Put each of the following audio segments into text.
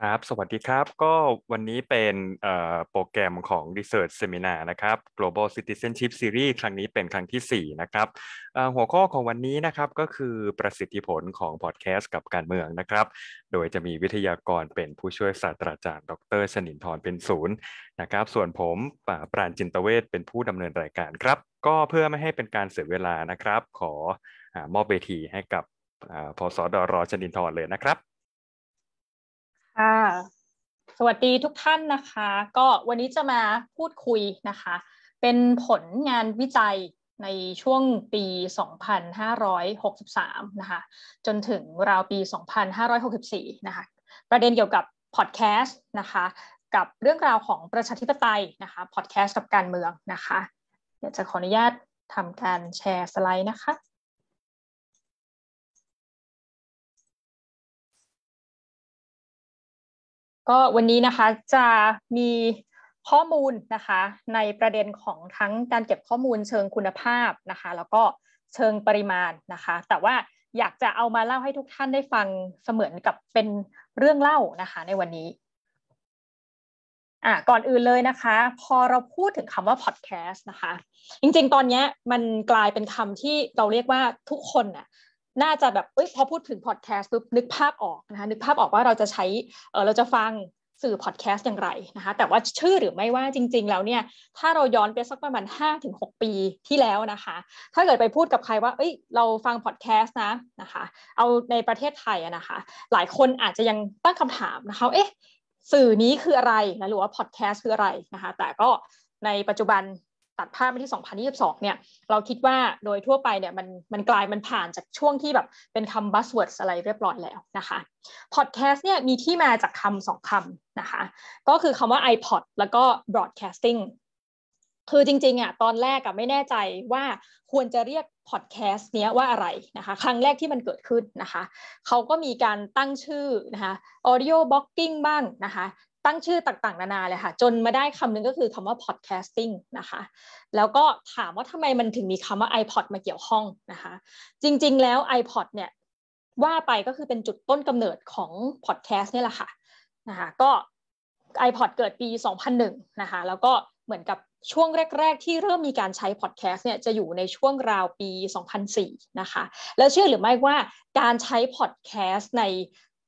ครับสวัสดีครับก็วันนี้เป็นโปรแกรมของ Research Seminar นะครับ Global Citizenship Series ครั้งนี้เป็นครั้งที่4นะครับหัวข้อของวันนี้นะครับก็คือประสิทธิผลของพอดแคสต์กับการเมืองนะครับ โดยจะมีวิทยากรเป็นผู้ช่วยศาสตราจารย์ดรชนินทร์เป็นศูนย์นะครับ ส่วนผมปราณจินตเวชเป็นผู้ดำเนินรายการครับก็เพื่อไม่ให้เป็นการเสียเวลานะครับ ขอมอบเวทีให้กับพอสอดอรอชนินทร์เลยนะครับค่ะสวัสดีทุกท่านนะคะ ก็วันนี้จะมาพูดคุยนะคะ เป็นผลงานวิจัยในช่วงปี 2563 นะคะ จนถึงราวปี 2564 นะคะ ประเด็นเกี่ยวกับพอดแคสต์นะคะ กับเรื่องราวของประชาธิปไตยนะคะพอดแคสต์กับการเมืองนะคะเดี๋ยวจะขออนุญาตทำการแชร์สไลด์นะคะก็วันนี้นะคะจะมีข้อมูลนะคะในประเด็นของทั้งการเก็บข้อมูลเชิงคุณภาพนะคะแล้วก็เชิงปริมาณนะคะ แต่ว่าอยากจะเอามาเล่าให้ทุกท่านได้ฟังเสมือนกับเป็นเรื่องเล่านะคะในวันนี้อ่ะก่อนอื่นเลยนะคะ พอเราพูดถึงคำว่าพอดแคสต์นะคะ จริงๆตอนนี้มันกลายเป็นคำที่เราเรียกว่าทุกคนน่ะน่าจะแบบเอ้ยพอพูดถึงพอดแคสต์ปุ๊บนึกภาพออกนะคะ นึกภาพออกว่าเราจะใช้ เออเราจะฟังสื่อพอดแคสต์อย่างไรนะคะ แต่ว่าชื่อหรือไม่ว่าจริงๆ แล้วเนี่ย ถ้าเราย้อนไปสักประมาณ5หปีที่แล้วนะคะ ถ้าเกิดไปพูดกับใครว่า เอ้ย เราฟังพอดแคสต์นะ นะคะ เอาในประเทศไทยนะคะ หลายคนอาจจะยังตั้งคำถามนะคะเอ๊ะสื่อนี้คืออะไรนะหรือว่าพอดแคสต์คืออะไรนะคะ แต่ก็ในปัจจุบันตัดภาพไปที่ 2022เนี่ยเราคิดว่าโดยทั่วไปเนี่ยมันมันกลาย มันผ่านจากช่วงที่แบบเป็นคำบัสเวิร์ดอะไรเรียบร้อยแล้วนะคะพอดแคสต์เนี่ยมีที่มาจากคำสองคำนะคะก็คือคำว่า iPod แล้วก็ broadcasting คือจริงๆอ่ะตอนแรกอ่ะไม่แน่ใจว่าควรจะเรียกพอดแคสต์เนี้ยว่าอะไรนะคะครั้งแรกที่มันเกิดขึ้นนะคะเขาก็มีการตั้งชื่อนะคะ audio blocking บ้างนะคะตั้งชื่อต่างๆนานาเลยค่ะ จนมาได้คำหนึ่งก็คือคำว่า podcasting นะคะแล้วก็ถามว่าทำไมมันถึงมีคำว่า iPod มาเกี่ยวข้องนะคะ จริง ๆแล้ว iPod เนี่ย ว่าไปก็คือเป็นจุดต้นกำเนิดของ podcast นี่แหละค่ะนะคะก็ iPod เกิดปี 2001 นะคะ แล้วก็เหมือนกับช่วงแรก ๆ ที่เริ่มมีการใช้พอดแคสต์เนี่ย จะอยู่ในช่วงราวปี 2004 นะคะ แล้วเชื่อหรือไม่ว่าการใช้พอดแคสต์ใน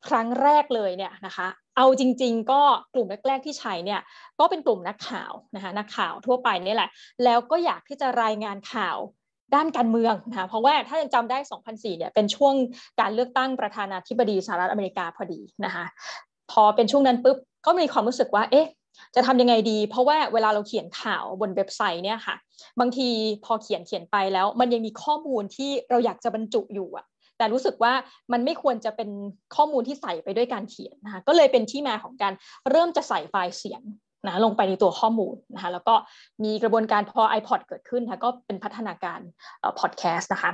ครั้งแรกเลยเนี่ยนะคะเอาจริงๆก็กลุ่มแรกๆที่ใช้เนี่ยก็เป็นกลุ่มนักข่าว นะคะนักข่าวทั่วไปนี่แหละแล้วก็อยากที่จะรายงานข่าวด้านการเมืองนะคะเพราะว่าถ้ายังจำได้ 2004 เนี่ยเป็นช่วงการเลือกตั้งประธานาธิบดีสหรัฐอเมริกาพอดีนะคะพอเป็นช่วงนั้นปุ๊บก็มีความรู้สึกว่า เอ๊ะจะทำยังไงดีเพราะว่าเวลาเราเขียนข่าวบนเว็บไซต์เนี่ยค่ะบางทีพอเขียนเขียนไปแล้วมันยังมีข้อมูลที่เราอยากจะบรรจุอยู่อะแต่รู้สึกว่ามันไม่ควรจะเป็นข้อมูลที่ใส่ไปด้วยการเขียนนะคะก็เลยเป็นที่มาของการเริ่มจะใส่ไฟล์เสียงนะลงไปในตัวข้อมูลนะคะแล้วก็มีกระบวนการพอ iPod เกิดขึ้นนะก็เป็นพัฒนาการพอดแคสต์นะคะ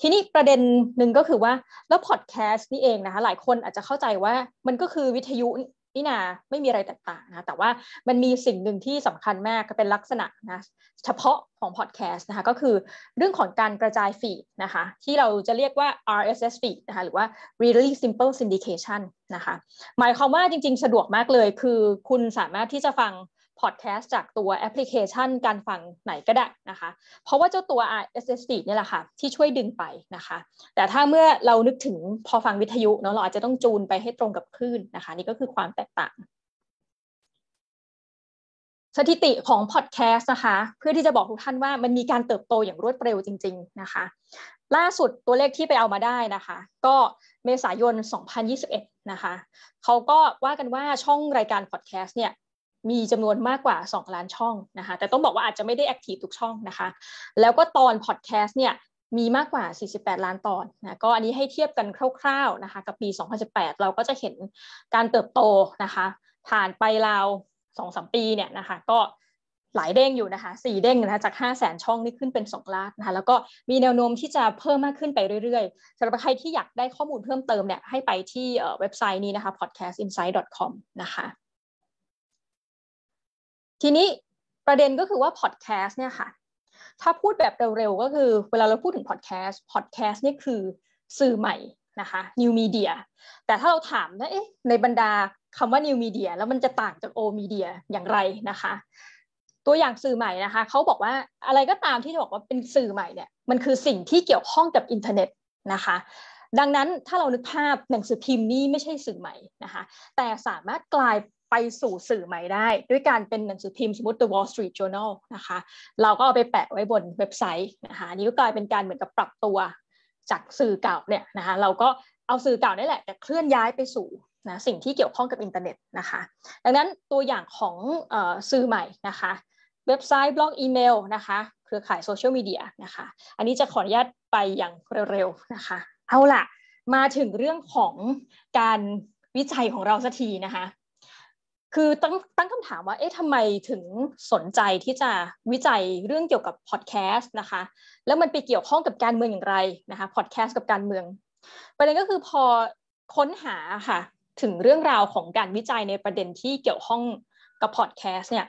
ทีนี้ประเด็นหนึ่งก็คือว่าแล้วพอดแคสต์นี่เองนะคะหลายคนอาจจะเข้าใจว่ามันก็คือวิทยุนี่นาไม่มีอะไรแตกต่างนะ แต่ว่ามันมีสิ่งหนึ่งที่สำคัญมากก็เป็นลักษณะนะเฉพาะของพอดแคสต์นะคะก็คือเรื่องของการกระจายฟีดนะคะที่เราจะเรียกว่า RSS feed นะคะหรือว่า really simple syndication นะคะหมายความว่าจริงๆ สะดวกมากเลยคือคุณสามารถที่จะฟังพอดแคสต์จากตัวแอปพลิเคชัน การฟังไหนก็ได้นะคะ เพราะว่าเจ้าตัว RSS d เนี่แหละค่ะที่ช่วยดึงไปนะคะ แต่ถ้าเมื่อเรานึกถึงพอฟังวิทยุเนาะเราอาจจะต้องจูนไปให้ตรงกับคลื่นนะคะ นี่ก็คือความแตกต่าง สถิติของพอดแคสต์นะคะเพื่อที่จะบอกทุกท่านว่ามันมีการเติบโตอย่างรวดเร็วจริง ๆนะคะ ล่าสุดตัวเลขที่ไปเอามาได้นะคะ ก็เมษายน 2021 นะคะเขาก็ว่ากันว่าช่องรายการพอดแคสต์เนี่ยมีจำนวนมากกว่า 2 ล้านช่องนะคะ แต่ต้องบอกว่าอาจจะไม่ได้แอคทีฟทุกช่องนะคะ แล้วก็ตอนพอดแคสต์เนี่ย มีมากกว่า 48 ล้านตอนนะ ก็อันนี้ให้เทียบกันคร่าวๆนะคะ กับปี 2018 เราก็จะเห็นการเติบโตนะคะ ผ่านไปราว2-3 ปีเนี่ยนะคะ ก็หลายเด้งอยู่นะคะสี่เด้งนะคะจาก 5 0 0แสนช่องนี่ขึ้นเป็น 2 ล้านนะคะ แล้วก็มีแนวโน้มที่จะเพิ่มมากขึ้นไปเรื่อยๆสำหรับใครที่อยากได้ข้อมูลเพิ่มเติมเนี่ย ให้ไปที่เว็บไซต์นี้นะคะ podcastinsight.com นะคะทีนี้ประเด็นก็คือว่าพอดแคสต์เนี่ยค่ะถ้าพูดแบบเร็วๆก็คือเวลาเราพูดถึงพอดแคสต์พอดแคสต์นี่คือสื่อใหม่นะคะนิวมีเดียแต่ถ้าเราถามนะาในบรรดาคำว่านิวมีเดียแล้วมันจะต่างจากโอมีเดียอย่างไรนะคะ ตัวอย่างสื่อใหม่นะคะเขาบอกว่าอะไรก็ตามที่จะบอกว่าเป็นสื่อใหม่เนี่ยมันคือสิ่งที่เกี่ยวข้องกับอินเทอร์เน็ตนะคะดังนั้นถ้าเรานึกภาพหนังสือพิมพ์นี่ไม่ใช่สื่อใหม่นะคะแต่สามารถกลายไปสู่สื่อใหม่ได้ ด้วยการเป็นหนังสือพิมพ์สมมติ The Wall Street Journal นะคะ เราก็เอาไปแปะไว้บนเว็บไซต์นะคะ นี่ก็กลายเป็นการเหมือนกับปรับตัวจากสื่อเก่าเนี่ยนะคะเราก็เอาสื่อเก่านี่แหละแต่เคลื่อนย้ายไปสู่นะสิ่งที่เกี่ยวข้องกับอินเทอร์เน็ตนะคะ ดังนั้นตัวอย่างของอสื่อใหม่นะคะเว็บไซต์บล็อกอีเมลนะคะ เครือข่ายโซเชียลมีเดียนะคะอันนี้จะขออนุญาตไปอย่างเร็วๆนะคะ เอาล่ะมาถึงเรื่องของการวิจัยของเราสักทีนะคะคือตั้งตั้งคำถามว่า เอ๊ะ ทำไมถึงสนใจที่จะวิจัยเรื่องเกี่ยวกับพอดแคสต์นะคะ แล้วมันไปเกี่ยวข้องกับการเมืองอย่างไรนะคะ พอดแคสต์กับการเมืองประเด็นก็คือพอค้นหาค่ะ ถึงเรื่องราวของการวิจัยในประเด็นที่เกี่ยวข้องกับพอดแคสต์เนี่ย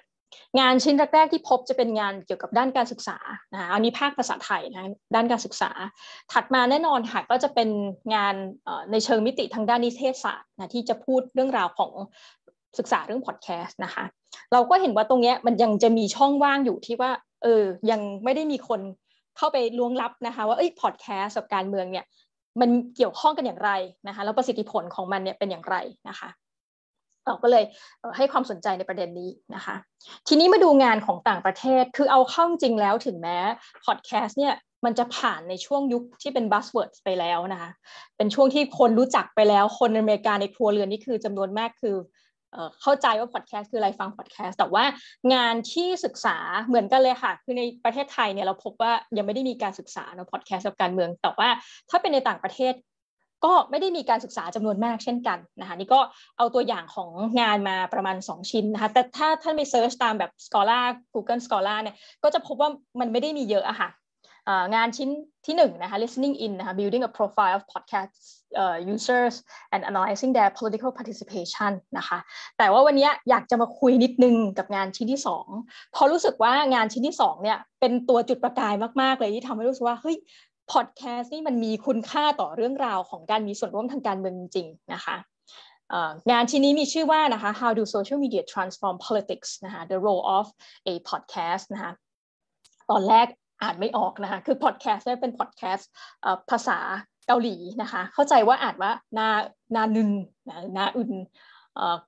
งานชิ้นแรกๆที่พบจะเป็นงานเกี่ยวกับด้านการศึกษานะคะอันนี้ภาคภาษาไทยนะ ด้านการศึกษา ถัดมาแน่นอนค่ะก็จะเป็นงานในเชิงมิติทางด้านนิเทศศาสตร์นะที่จะพูดเรื่องราวของศึกษาเรื่องพอดแคสต์นะคะเราก็เห็นว่าตรงเนี้ยมันยังจะมีช่องว่างอยู่ที่ว่าเออยังไม่ได้มีคนเข้าไปล้วงลับนะคะว่าเอ้ยพอดแคสต์กับการเมืองเนี่ยมันเกี่ยวข้องกันอย่างไรนะคะแล้วประสิทธิผลของมันเนี่ยเป็นอย่างไรนะคะเราก็เลยให้ความสนใจในประเด็นนี้นะคะทีนี้มาดูงานของต่างประเทศคือเอาเข้าจริงแล้วถึงแม้พอดแคสต์เนี่ยมันจะผ่านในช่วงยุคที่เป็นบัสเวิร์ดไปแล้วนะคะเป็นช่วงที่คนรู้จักไปแล้ว คนอเมริกาในครัวเรือนนี่คือจำนวนมากคือเข้าใจว่าพอดแคสต์คืออะไรฟังพอดแคสต์แต่ว่างานที่ศึกษาเหมือนกันเลยค่ะ คือในประเทศไทยเนี่ย เราพบว่ายังไม่ได้มีการศึกษาเนาะพอดแคสต์กับการเมืองแต่ว่าถ้าเป็นในต่างประเทศ ก็ไม่ได้มีการศึกษาจำนวนมากเช่นกันนะคะนี่ก็เอาตัวอย่างของงานมาประมาณ 2 ชิ้นนะคะแต่ถ้าท่านไปเซิร์ชตามแบบ Scholar Google Scholar เนี่ยก็จะพบว่ามันไม่ได้มีเยอะอะค่ะงานชิ้นที่หนึ่งนะคะ listening in นะคะ building a profile of podcast uh, users and analyzing their political participation นะคะ แต่ว่าวันนี้อยากจะมาคุยนิดนึง กับงานชิ้นที่สองพอรู้สึกว่างานชิ้นที่สองเนี่ยเป็นตัวจุดประกายมาก ๆ เลยที่ทำให้รู้สึกว่าเฮ้ยพอดแคสต์นี่มันมีคุณค่าต่อเรื่องราวของการมีส่วนร่วมทางการเมืองจริง ๆ นะคะงานชิ้นนี้มีชื่อว่านะคะ How do social media transform politics นะคะ The role of a podcast นะคะตอนแรกอ่านไม่ออกนะคะ คือพอดแคสต์เนี่ยเป็นพอดแคสต์ภาษาเกาหลีนะคะ เข้าใจว่าอ่านว่านา นานึนนาอึน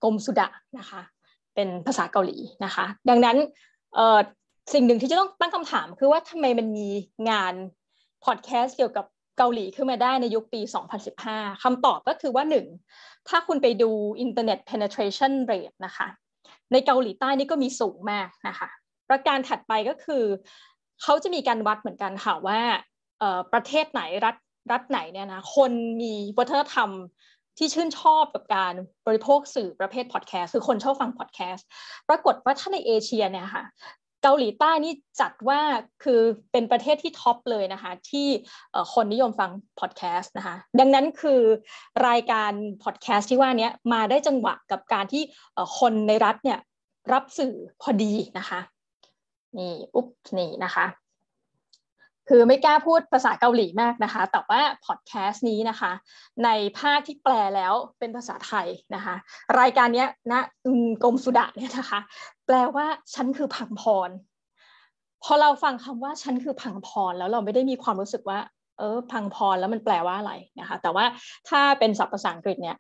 กรมสุดะนะคะ เป็นภาษาเกาหลีนะคะ ดังนั้นสิ่งหนึ่งที่จะต้องตั้งคำถามคือว่าทำไมมันมีงานพอดแคสต์เกี่ยวกับเกาหลีขึ้นมาได้ในยุคปี 2015คำตอบก็คือว่า 1. ถ้าคุณไปดูอินเทอร์เน penetration rate นะคะในเกาหลีใต้นี่ก็มีสูงมากนะคะ ประการถัดไปก็คือเขาจะมีการวัดเหมือนกันค่ะว่าประเทศไหนรัฐรัฐไหนเนี่ยนะคนมีวัฒนธรรมที่ชื่นชอบกับการบริโภคสื่อประเภทพอดแคสต์คือคนชอบฟังพอดแคสต์ปรากฏว่าถ้าในเอเชียเนี่ยค่ะเกาหลีใต้นี่จัดว่าคือเป็นประเทศที่ท็อปเลยนะคะที่คนนิยมฟังพอดแคสต์นะคะดังนั้นคือรายการพอดแคสต์ที่ว่านี้มาได้จังหวะกับการที่คนในรัฐเนี่ยรับสื่อพอดีนะคะนี่อุ๊บนี่นะคะ คือไม่กล้าพูดภาษาเกาหลีมากนะคะ แต่ว่าพอดแคสต์นี้นะคะ ในภาคที่แปลแล้วเป็นภาษาไทยนะคะ รายการนี้นะกรมสุดะเนี่ยนะคะ แปลว่าฉันคือผังพร พอเราฟังคำว่าฉันคือผังพร แล้วเราไม่ได้มีความรู้สึกว่า เออ พังพรแล้วมันแปลว่าอะไรนะคะ แต่ว่าถ้าเป็นศัพท์ภาษาอังกฤษเนี่ย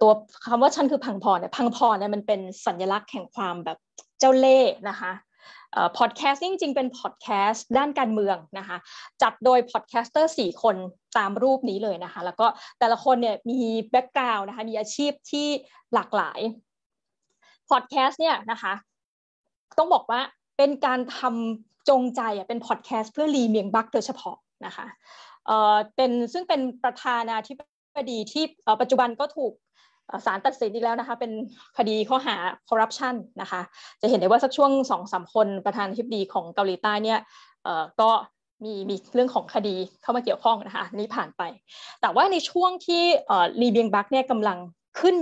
ตัวคำว่าฉันคือพังพรเนี่ย พังพรเนี่ยมันเป็นสัญลักษณ์แห่งความแบบเจ้าเล่ห์นะคะพอดแคสต์จริงๆเป็นพอดแคสต์ด้านการเมืองนะคะจัดโดยพอดแคสเตอร์4คนตามรูปนี้เลยนะคะแล้วก็แต่ละคนเนี่ยมีแบ็กกราวน์นะคะมีอาชีพที่หลากหลายพอดแคสต์เนี่ยนะคะต้องบอกว่าเป็นการทำจงใจเป็นพอดแคสต์เพื่อรีเมียงบักโดยเฉพาะนะคะเเป็นซึ่งเป็นประธานาธิบดีที่ปัจจุบันก็ถูกสารตัดสินอีกแล้วนะคะ เป็นคดีข้อหาคอร์รัปชันนะคะจะเห็นได้ว่า สักช่วงสองสามคนประธานทิบดีของเกาหลีใต้เนี่ยก็มีมีเรื่องของคดีเข้ามาเกี่ยวข้องนะคะ นี่ผ่านไป แต่ว่าในช่วงที่ลีเบียงบักเนี่ยกำลังขึ้น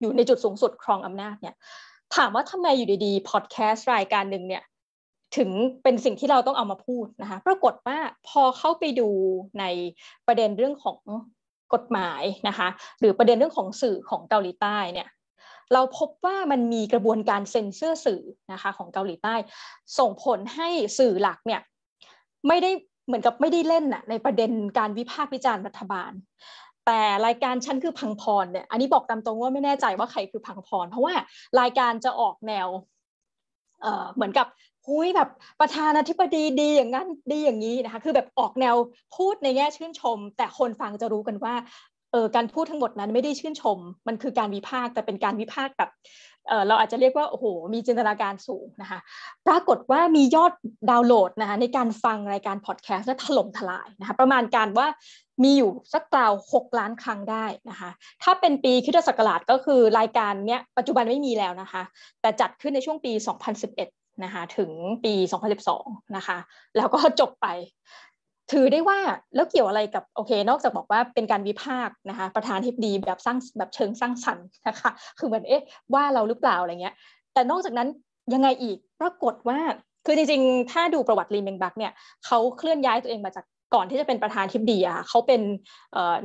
อยู่ในจุดสูงสุดครองอำนาจเนี่ย ถามว่าทำไมอยู่ดีๆพอดแคสต์รายการหนึ่งเนี่ยถึงเป็นสิ่งที่เราต้องเอามาพูดนะคะปรากฏว่าพอเข้าไปดูในประเด็นเรื่องของกฎหมายนะคะ หรือประเด็นเรื่องของสื่อของเกาหลีใต้เนี่ยเราพบว่ามันมีกระบวนการเซ็นเซอร์สื่อนะคะของเกาหลีใต้ ส่งผลให้สื่อหลักเนี่ยไม่ได้เหมือนกับไม่ได้เล่นนะในประเด็นการวิพากษ์วิจารณ์รัฐบาล แต่รายการฉันคือพังพรเนี่ยอันนี้บอกตามตรงว่าไม่แน่ใจว่าใครคือพังพรเพราะว่ารายการจะออกแนวเหมือนกับหุ้ยแบบประธานาธิบดีดีอย่างนั้นดีอย่างนี้นะคะ คือแบบออกแนวพูดในแง่ชื่นชม แต่คนฟังจะรู้กันว่าเออการพูดทั้งหมดนั้นไม่ได้ชื่นชมมันคือการวิพากษ์แต่เป็นการวิพากษ์แบบเออเราอาจจะเรียกว่า โอ้โห มีจินตนาการสูงนะคะปรากฏว่ามียอดดาวน์โหลดนะคะในการฟังรายการพอดแคสต์และถล่มทลายนะคะประมาณการว่ามีอยู่สักกล่าว6ล้านครั้งได้นะคะถ้าเป็นปีคิดศักราชก็คือรายการเนี้ยปัจจุบันไม่มีแล้วนะคะแต่จัดขึ้นในช่วงปี 2011นะคะถึงปี 2012 นะคะ แล้วก็จบไป ถือได้ว่า แล้วเกี่ยวอะไรกับโอเค นอกจากบอกว่าเป็นการวิพากษ์นะคะประธานทิบดีแบบสร้างแบบเชิงสร้างสรรค์นะคะ คือเหมือนเอ๊ะว่าเราหรือเปล่า อะไรเงี้ย แต่นอกจากนั้นยังไงอีก ปรากฏว่าคือจริง ๆ ถ้าดูประวัติลีเมงบักเนี่ยเขาเคลื่อนย้ายตัวเองมาจากก่อนที่จะเป็นประธานทิบดีอะเขาเป็น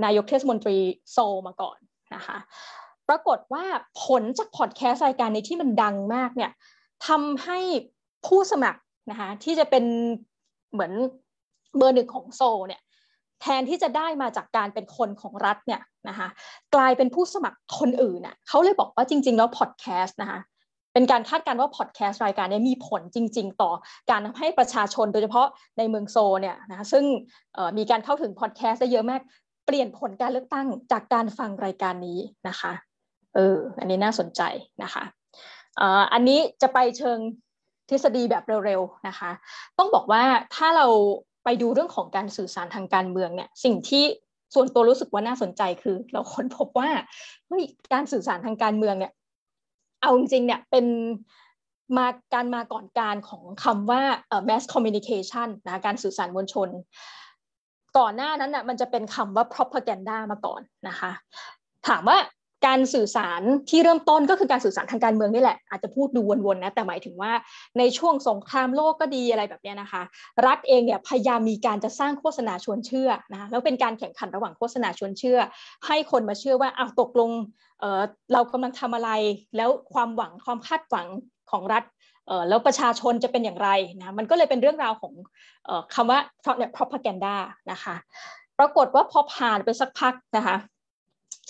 นายกเทศมนตรีโซลมาก่อนนะคะ ปรากฏว่าผลจากพอดแคสต์รายการนี้ที่มันดังมากเนี่ยทำให้ผู้สมัครนะคะที่จะเป็นเหมือนเบอร์หนึ่งของโซเนี่ย แทนที่จะได้มาจากการเป็นคนของรัฐเนี่ยนะคะกลายเป็นผู้สมัครคนอื่นน่ะเขาเลยบอกว่าจริงๆ แล้วพอดแคสต์นะคะเป็นการคาดการณ์ว่าพอดแคสต์รายการนี้มีผลจริงๆ ต่อการทำให้ประชาชนโดยเฉพาะในเมืองโซเนี่ยนะะซึ่งมีการเข้าถึงพอดแคสต์ได้เยอะมากเปลี่ยนผลการเลือกตั้งจากการฟังรายการนี้นะคะเอออันนี้น่าสนใจนะคะอันนี้จะไปเชิงทฤษฎีแบบเร็วๆ นะคะ ต้องบอกว่าถ้าเราไปดูเรื่องของการสื่อสารทางการเมืองเนี่ยสิ่งที่ส่วนตัวรู้สึกว่าน่าสนใจคือ เราค้นพบว่าเฮ้ยการสื่อสารทางการเมืองเนี่ยเอาจริงเนี่ยเป็นมาการมาก่อนการของคำว่า mass communication นะ การสื่อสารมวลชนก่อนหน้านั้นนะ่ะมันจะเป็นคำว่า propaganda มาก่อนนะคะ ถามว่าการสื่อสารที่เริ่มต้นก็คือการสื่อสารทางการเมืองนี่แหละอาจจะพูดดูวนๆ นะแต่หมายถึงว่าในช่วงสงครามโลกก็ดีอะไรแบบนี้นะคะ รัฐเองเนี่ยพยายามมีการจะสร้างโฆษณาชวนเชื่อนะแล้วเป็นการแข่งขันระหว่างโฆษณาชวนเชื่อ ให้คนมาเชื่อว่าเอาตกลงเเรากำลังทำอะไรแล้วความหวังความคาดหวังของรัฐแล้วประชาชนจะเป็นอย่างไรนะมันก็เลยเป็นเรื่องราวของอคำว่าเนี่ propaganda นะคะปรากฏว่าพอผ่านไปสักพักนะคะ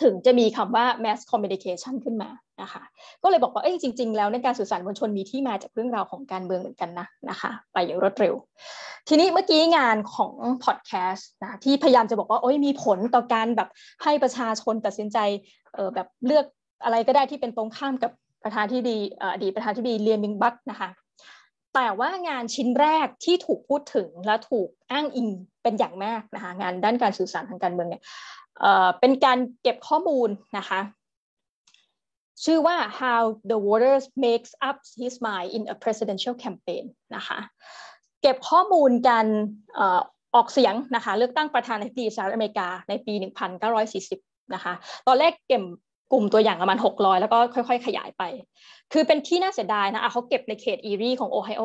ถึงจะมีคำว่า mass communication ขึ้นมานะคะก็เลยบอกว่าเอ้จริงๆแล้วในการสื่อสารมวลชนมีที่มาจากเรื่องราวของการเมืองเหมือนกันนะนะคะไปอย่างรวดเร็ว ทีนี้เมื่อกี้งานของ podcast นะที่พยายามจะบอกว่าโอ้ยมีผลต่อการแบบให้ประชาชนตัดสินใจเออแบบเลือกอะไรก็ได้ที่เป็นตรงข้ามกับประธานที่ดีอดีตประธานที่ดีเลียมิงบัคนะคะแต่ว่างานชิ้นแรกที่ถูกพูดถึงและถูกอ้างอิงเป็นอย่างมากนะคะงานด้านการสื่อสารทางการเมืองเนี่ยเป็นการเก็บข้อมูลนะคะชื่อว่า how the v o t e r s makes up his mind in a presidential campaign นะคะเก็บข้อมูลการออกเสียงนะคะเลือกตั้งประธานาธิบดีสหรัฐอเมริกาในปี 1940นะคะตอนแรกเก็บกลุ่มตัวอย่างประมาณ600 แล้วก็ค่อยๆ ขยายไป คือเป็นที่น่าเสียดายนะะเขาเก็บในเขตอีรีของโอไฮโอ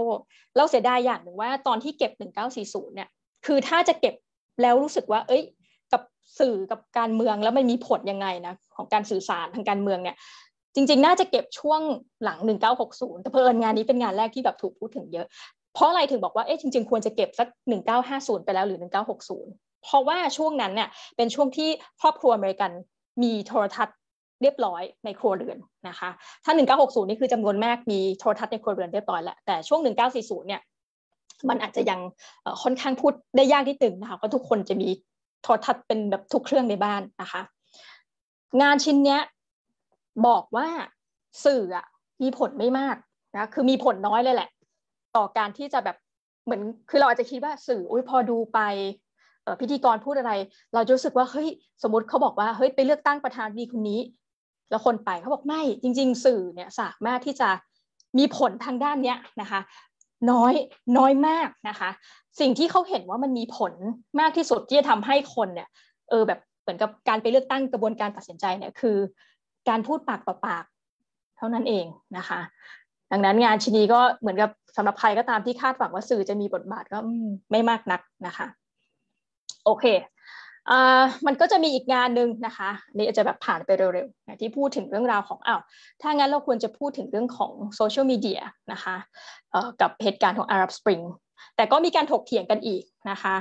แล้วเสียดายอย่างหนึ่งว่าตอนที่เก็บ1940เนี่ยคือถ้าจะเก็บแล้วรู้สึกว่าเอ้ยสื่อกับการเมืองแล้วมันมีผลยังไงนะ ของการสื่อสารทางการเมืองเนี่ยจริง ๆน่าจะเก็บช่วงหลัง 1960 แต่เพอิ่งานนี้เป็นงานแรกที่แบบถูกพูดถึงเยอะ เพราะอะไรถึงบอกว่าเอ๊ะจริงๆ ควรจะเก็บสัก1950 ไปแล้วหรือ 1960 เพราะว่าช่วงนั้นเนี่ยเป็นช่วงที่ครอบครัวอเมริกัน มีโทรทัศน์เรียบร้อยในครัวเรือน นะคะถ้า 1960นี่คือจำนวนมากมีโทรทัศน์ในครัวเรือนเรียบร้อยแล้วแต่ช่วง 1940เนี่ยมันอาจจะยังค่อนข้างพูดได้ยากที่ตึงนะคะก็ทุกคนจะมีโทรทัศน์เป็นแบบทุกเครื่องในบ้านนะคะงานชิ้นเนี้ยบอกว่าสื่ออะมีผลไม่มากนะคือมีผลน้อยเลยแหละต่อการที่จะแบบเหมือนคือเราอาจจะคิดว่าสื่ออุ้ยพอดูไปพิธีกรพูดอะไร เราจะรู้สึกว่าเฮ้ยสมมติเขาบอกว่าเฮ้ยไปเลือกตั้งประธานดีคนนี้แล้วคนไปเขาบอกไม่จริง ๆ สื่อเนี่ยสามารถที่จะมีผลทางด้านเนี้ยนะคะน้อย น้อยมากนะคะ สิ่งที่เขาเห็นว่ามันมีผลมากที่สุดที่จะทำให้คนเนี่ยเออแบบเหมือนกับการไปเลือกตั้งกระบวนการตัดสินใจเนี่ยคือ การพูดปากต่อปาก เท่านั้นเองนะคะ ดังนั้นงานชิ้นนี้ก็เหมือนกับสำหรับใครก็ตามที่คาดหวังว่าสื่อจะมีบทบาทก็ไม่มากนักนะคะ โอเคมันก็จะมีอีกงานหนึ่งนะคะนี่อาจจะแบบผ่านไปเร็วๆที่พูดถึงเรื่องราวของอ้าวถ้างั้นเราควรจะพูดถึงเรื่องของโซเชียลมีเดียนะคะกับเหตุการณ์ของ Arab Spring แต่ก็มีการถกเถียงกันอีกนะคะ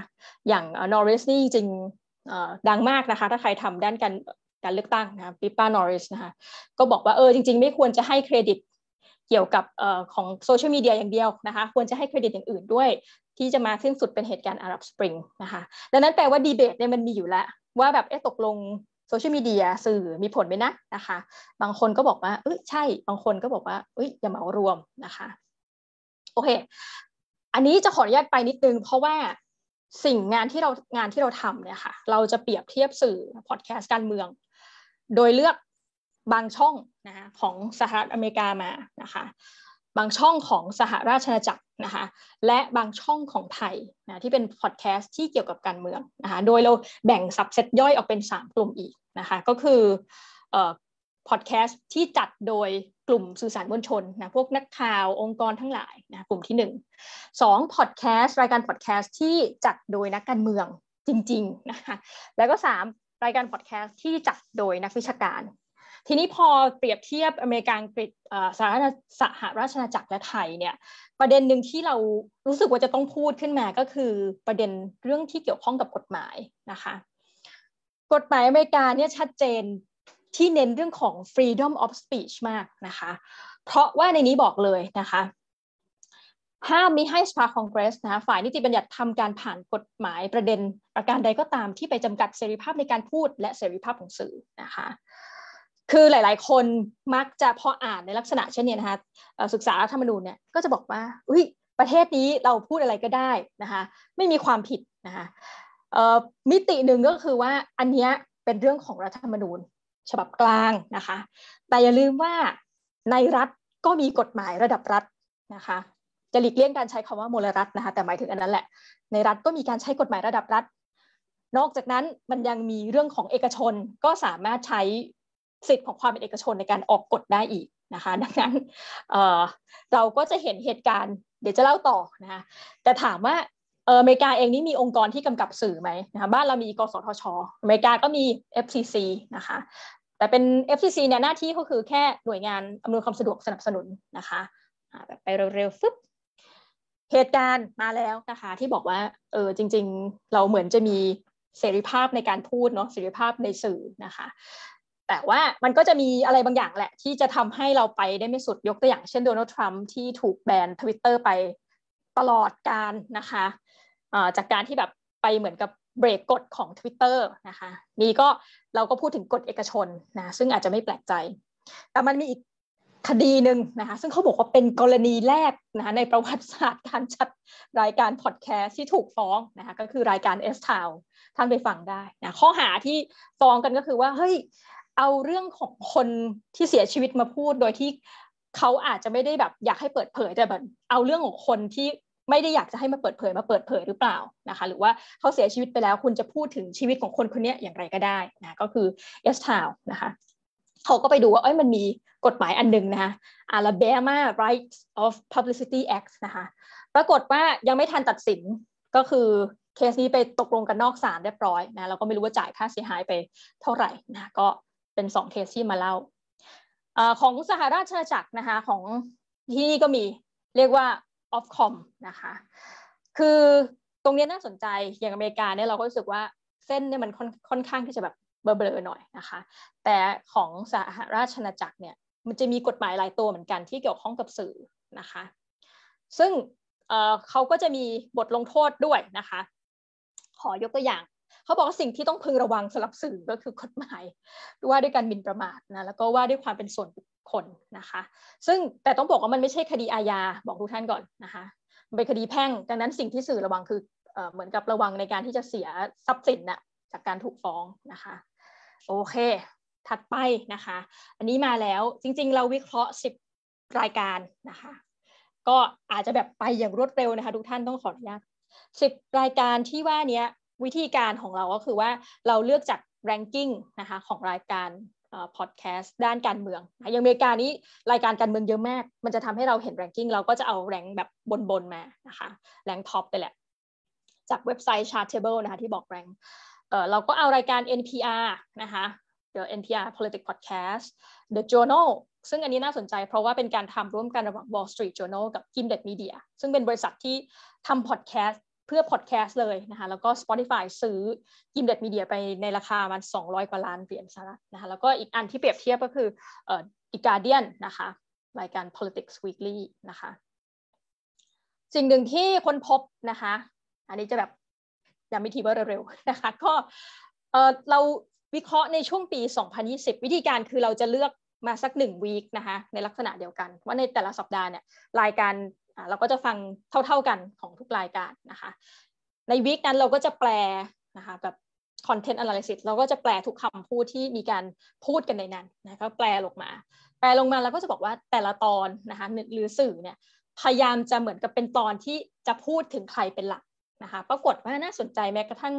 อย่างนอริสนี่จริงดังมากนะคะถ้าใครทำด้านการการเลือกตั้งนะปิป้านอริสนะคะก็บอกว่าเออจริง ๆ ไม่ควรจะให้เครดิตเกี่ยวกับของโซเชียลมีเดียอย่างเดียวนะคะควรจะให้เครดิตอย่างอื่นด้วยที่จะมาสิ้นสุดเป็นเหตุการณ์อารับสปริงนะคะ ดังนั้นแปลว่าดีเบตเนี่ยมันมีอยู่แล้วว่าแบบเอ๊ะตกลงโซเชียลมีเดียสื่อมีผลไหมนะนะคะ บางคนก็บอกว่าเอ้ยใช่ บางคนก็บอกว่าเอ้ยอย่าเหมารวมนะคะ โอเค อันนี้จะขออนุญาตไปนิดนึงเพราะว่าสิ่งงานที่เรางานที่เราทำเนี่ยค่ะเราจะเปรียบเทียบสื่อพอดแคสต์การเมือง โดยเลือกบางช่องนะคะ ของสหรัฐอเมริกามานะคะบางช่องของสหราชอาณาจักรนะคะ และบางช่องของไทยนะที่เป็น พอดแคสต์ที่เกี่ยวกับการเมืองนะคะ โดยเราแบ่งสับเซตย่อยออกเป็น 3 กลุ่มอีกนะคะก็คือพอดแคสต์ที่จัดโดยกลุ่มสื่อสารมวลชนนะพวกนักข่าวองค์กรทั้งหลายนะกลุ่มที่ 1 2พอดแคสต์รายการพอดแคสต์ที่จัดโดยนักการเมืองจริงๆนะคะแล้วก็3รายการพอดแคสต์ที่จัดโดยนักวิชาการทีนี้พอเปรียบเทียบอเมริกาอังกฤษสหรัฐสหราชอาณาจักรและไทยเนี่ยประเด็นหนึ่งที่เรารู้สึกว่าจะต้องพูดขึ้นมาก็คือประเด็นเรื่องที่เกี่ยวข้องกับกฎหมายนะคะกฎหมายอเมริกาเนี่ยชัดเจนที่เน้นเรื่องของ freedom of speech มากนะคะ เพราะว่าในนี้บอกเลยนะคะ ห้ามมิให้สภาคอนเกรสนะฝ่ายนิติบัญญัติทำการผ่านกฎหมายประเด็นประการใดก็ตามที่ไปจำกัดเสรีภาพในการพูดและเสรีภาพของสื่อนะคะคือหลายๆคนมักจะพออ่านในลักษณะเช่นนี้นะคะศึกษารัฐธรรมนูญเนี่ยก็จะบอกว่า อุ้ยประเทศนี้เราพูดอะไรก็ได้นะคะไม่มีความผิดนะคะมิติหนึ่งก็คือว่าอันนี้เป็นเรื่องของรัฐธรรมนูญฉบับกลางนะคะแต่อย่าลืมว่าในรัฐก็มีกฎหมายระดับรัฐนะคะจะหลีกเลี่ยงการใช้คำว่ามลรัฐนะคะแต่หมายถึงอันนั้นแหละในรัฐก็มีการใช้กฎหมายระดับรัฐ นอกจากนั้นมันยังมีเรื่องของเอกชนก็สามารถใช้สิทธิ์ของความเป็นเอกชนในการออกกฎได้อีก นะคะ ดังนั้นเเราก็จะเห็นเหตุการณ์เดี๋ยวจะเล่าต่อนะคะแต่ถามว่าเอเมริกาเองนี่มีองค์กรที่กำกับสื่อไหมนะคะบ้านเรามีกสทช อเมริกาก็มี FCC นะคะแต่เป็น FCC เนี่ยหน้าที่ก็คือแค่หน่วยงาน อำนวยความสะดวกสนับสนุนนะคะแบบไปเร็วๆฟึบเหตุการณ์มาแล้วนะคะที่บอกว่าเออจริงๆเราเหมือนจะมีเสรีภาพในการพูดเนาะเสรีภาพในสื่อนะคะแต่ว่ามันก็จะมีอะไรบางอย่างแหละ ที่จะทำให้เราไปได้ไม่สุดยกตัวอย่างเช่นโดนัลด์ทรัมป์ที่ถูกแบนทวิตเตอร์ไปตลอดการนะคะจากการที่แบบไปเหมือนกับเบรกกฎของ Twitter นะคะนี่ก็เราก็พูดถึงกฎเอกชนนะซึ่งอาจจะไม่แปลกใจ แต่มันมีอีกคดีหนึ่งนะคะซึ่งเขาบอกว่าเป็นกรณีแรกนะะในประวัติศาสตร์การจัดรายการพอดแคสต์ที่ถูกฟ้องนะคะก็คือรายการ S Town ท่านไปฟังได้นะข้อหาที่ฟ้องกันก็คือว่าเฮ้ยเอาเรื่องของคนที่เสียชีวิตมาพูดโดยที่เขาอาจจะไม่ได้แบบอยากให้เปิดเผยแต่แบบเอาเรื่องของคนที่ไม่ได้อยากจะให้มาเปิดเผยมาเปิดเผยหรือเปล่านะคะหรือว่าเขาเสียชีวิตไปแล้วคุณจะพูดถึงชีวิตของคนคนนี้อย่างไรก็ได้นะก็คือเอสทาวนะคะเขาก็ไปดูว่าเอ้ยมันมีกฎหมายอันหนึ่งนะคะ Alabama Rights of Publicity Act นะคะปรากฏว่ายังไม่ทันตัดสินก็คือเคสนี้ไปตกลงกันนอกศาลเรียบร้อยนะเราก็ไม่รู้ว่าจ่ายค่าเสียหายไปเท่าไหร่นะก็เป็นสองเคสที่มาเล่าอของสหราชอาณาจักรนะคะของที่นี่ก็มีเรียกว่า Ofcom นะคะคือตรงนี้น่าสนใจอย่างอเมริกาเนี่ยเราก็รู้สึกว่าเส้นเนี่ยมันค่อนข้างที่จะแบบเบลอๆหน่อยนะคะแต่ของสหราชอาณาจักรเนี่ยมันจะมีกฎหมายหลายตัวเหมือนกันที่เกี่ยวข้องกับสื่อนะคะซึ่งเขาก็จะมีบทลงโทษด้วยนะคะขอยกตัวอย่างเขาบอกว่าสิ่งที่ต้องพึงระวังสำหรับสื่อก็คือกฎหมายว่าด้วยการบินประมาทนะแล้วก็ว่าด้วยความเป็นส่วนบุคคลนะคะ ซึ่งแต่ต้องบอกว่ามันไม่ใช่คดีอาญาบอกทุกท่านก่อนนะคะมันเป็นคดีแพ่งดังนั้นสิ่งที่สื่อระวังคือเหมือนกับระวังในการที่จะเสีย ทรัพย์สินนะจากการถูกฟ้องนะคะโอเค ถัดไปนะคะ อันนี้มาแล้วจริงๆ เราวิเคราะห์10รายการนะคะก็อาจจะแบบไปอย่างรวดเร็วนะคะทุกท่านต้องขออนุญาต10 รายการที่ว่านี้วิธีการของเราก็คือว่าเราเลือกจากแรงกิ้งนะคะของรายการพอดแคสต์ด้านการเมืองอย่างอเมริกานี้รายการการเมืองเยอะมากมันจะทำให้เราเห็นแรงกิ้ง เราก็จะเอาแรงแบบบนๆ มานะคะแรงท็อปไปแหละ จากเว็บไซต์ Chartable นะคะที่บอกแรง เราก็เอารายการ NPR นะคะ The NPR Politics Podcast The Journal ซึ่งอันนี้น่าสนใจเพราะว่าเป็นการทำร่วมกันระหว่าง Wall Street Journal กับ Gimlet Media ซึ่งเป็นบริษัทที่ทำพอดแคสตเพื่อพอดแคสต์เลยนะคะ แล้วก็ Spotify ซื้อกิมเด็ดมีเดียไปในราคามัน200 กว่าล้านเหรียญสหรัฐนะคะ แล้วก็อีกอันที่เปรียบเทียบก็คือเอ่อ The Guardian นะคะ รายการ politics weekly นะคะ สิ่งหนึ่งที่คนพบนะคะ อันนี้จะแบบยังไม่ทีว่าเร็วๆนะคะ ก็เออเราวิเคราะห์ในช่วงปี 2020 วิธีการคือเราจะเลือกมาสักหนึ่งวีคนะคะ ในลักษณะเดียวกัน ว่าในแต่ละสัปดาห์เนี่ยรายการเราก็จะฟังเท่าๆกันของทุกรายการนะคะ ในวีคนั้นเราก็จะแปลนะคะแบบอนเทนต์อนาลิซิสเราก็จะแปลทุกคำพูดที่มีการพูดกันในนั้นนะก็แปลลงมา แปลลงมาเราก็จะบอกว่าแต่ละตอนนะคะหรือสื่อเนี่ยพยายามจะเหมือนกับเป็นตอนที่จะพูดถึงใครเป็นหลักนะคะปรากฏว่าน่าสนใจแม้กระทั่ง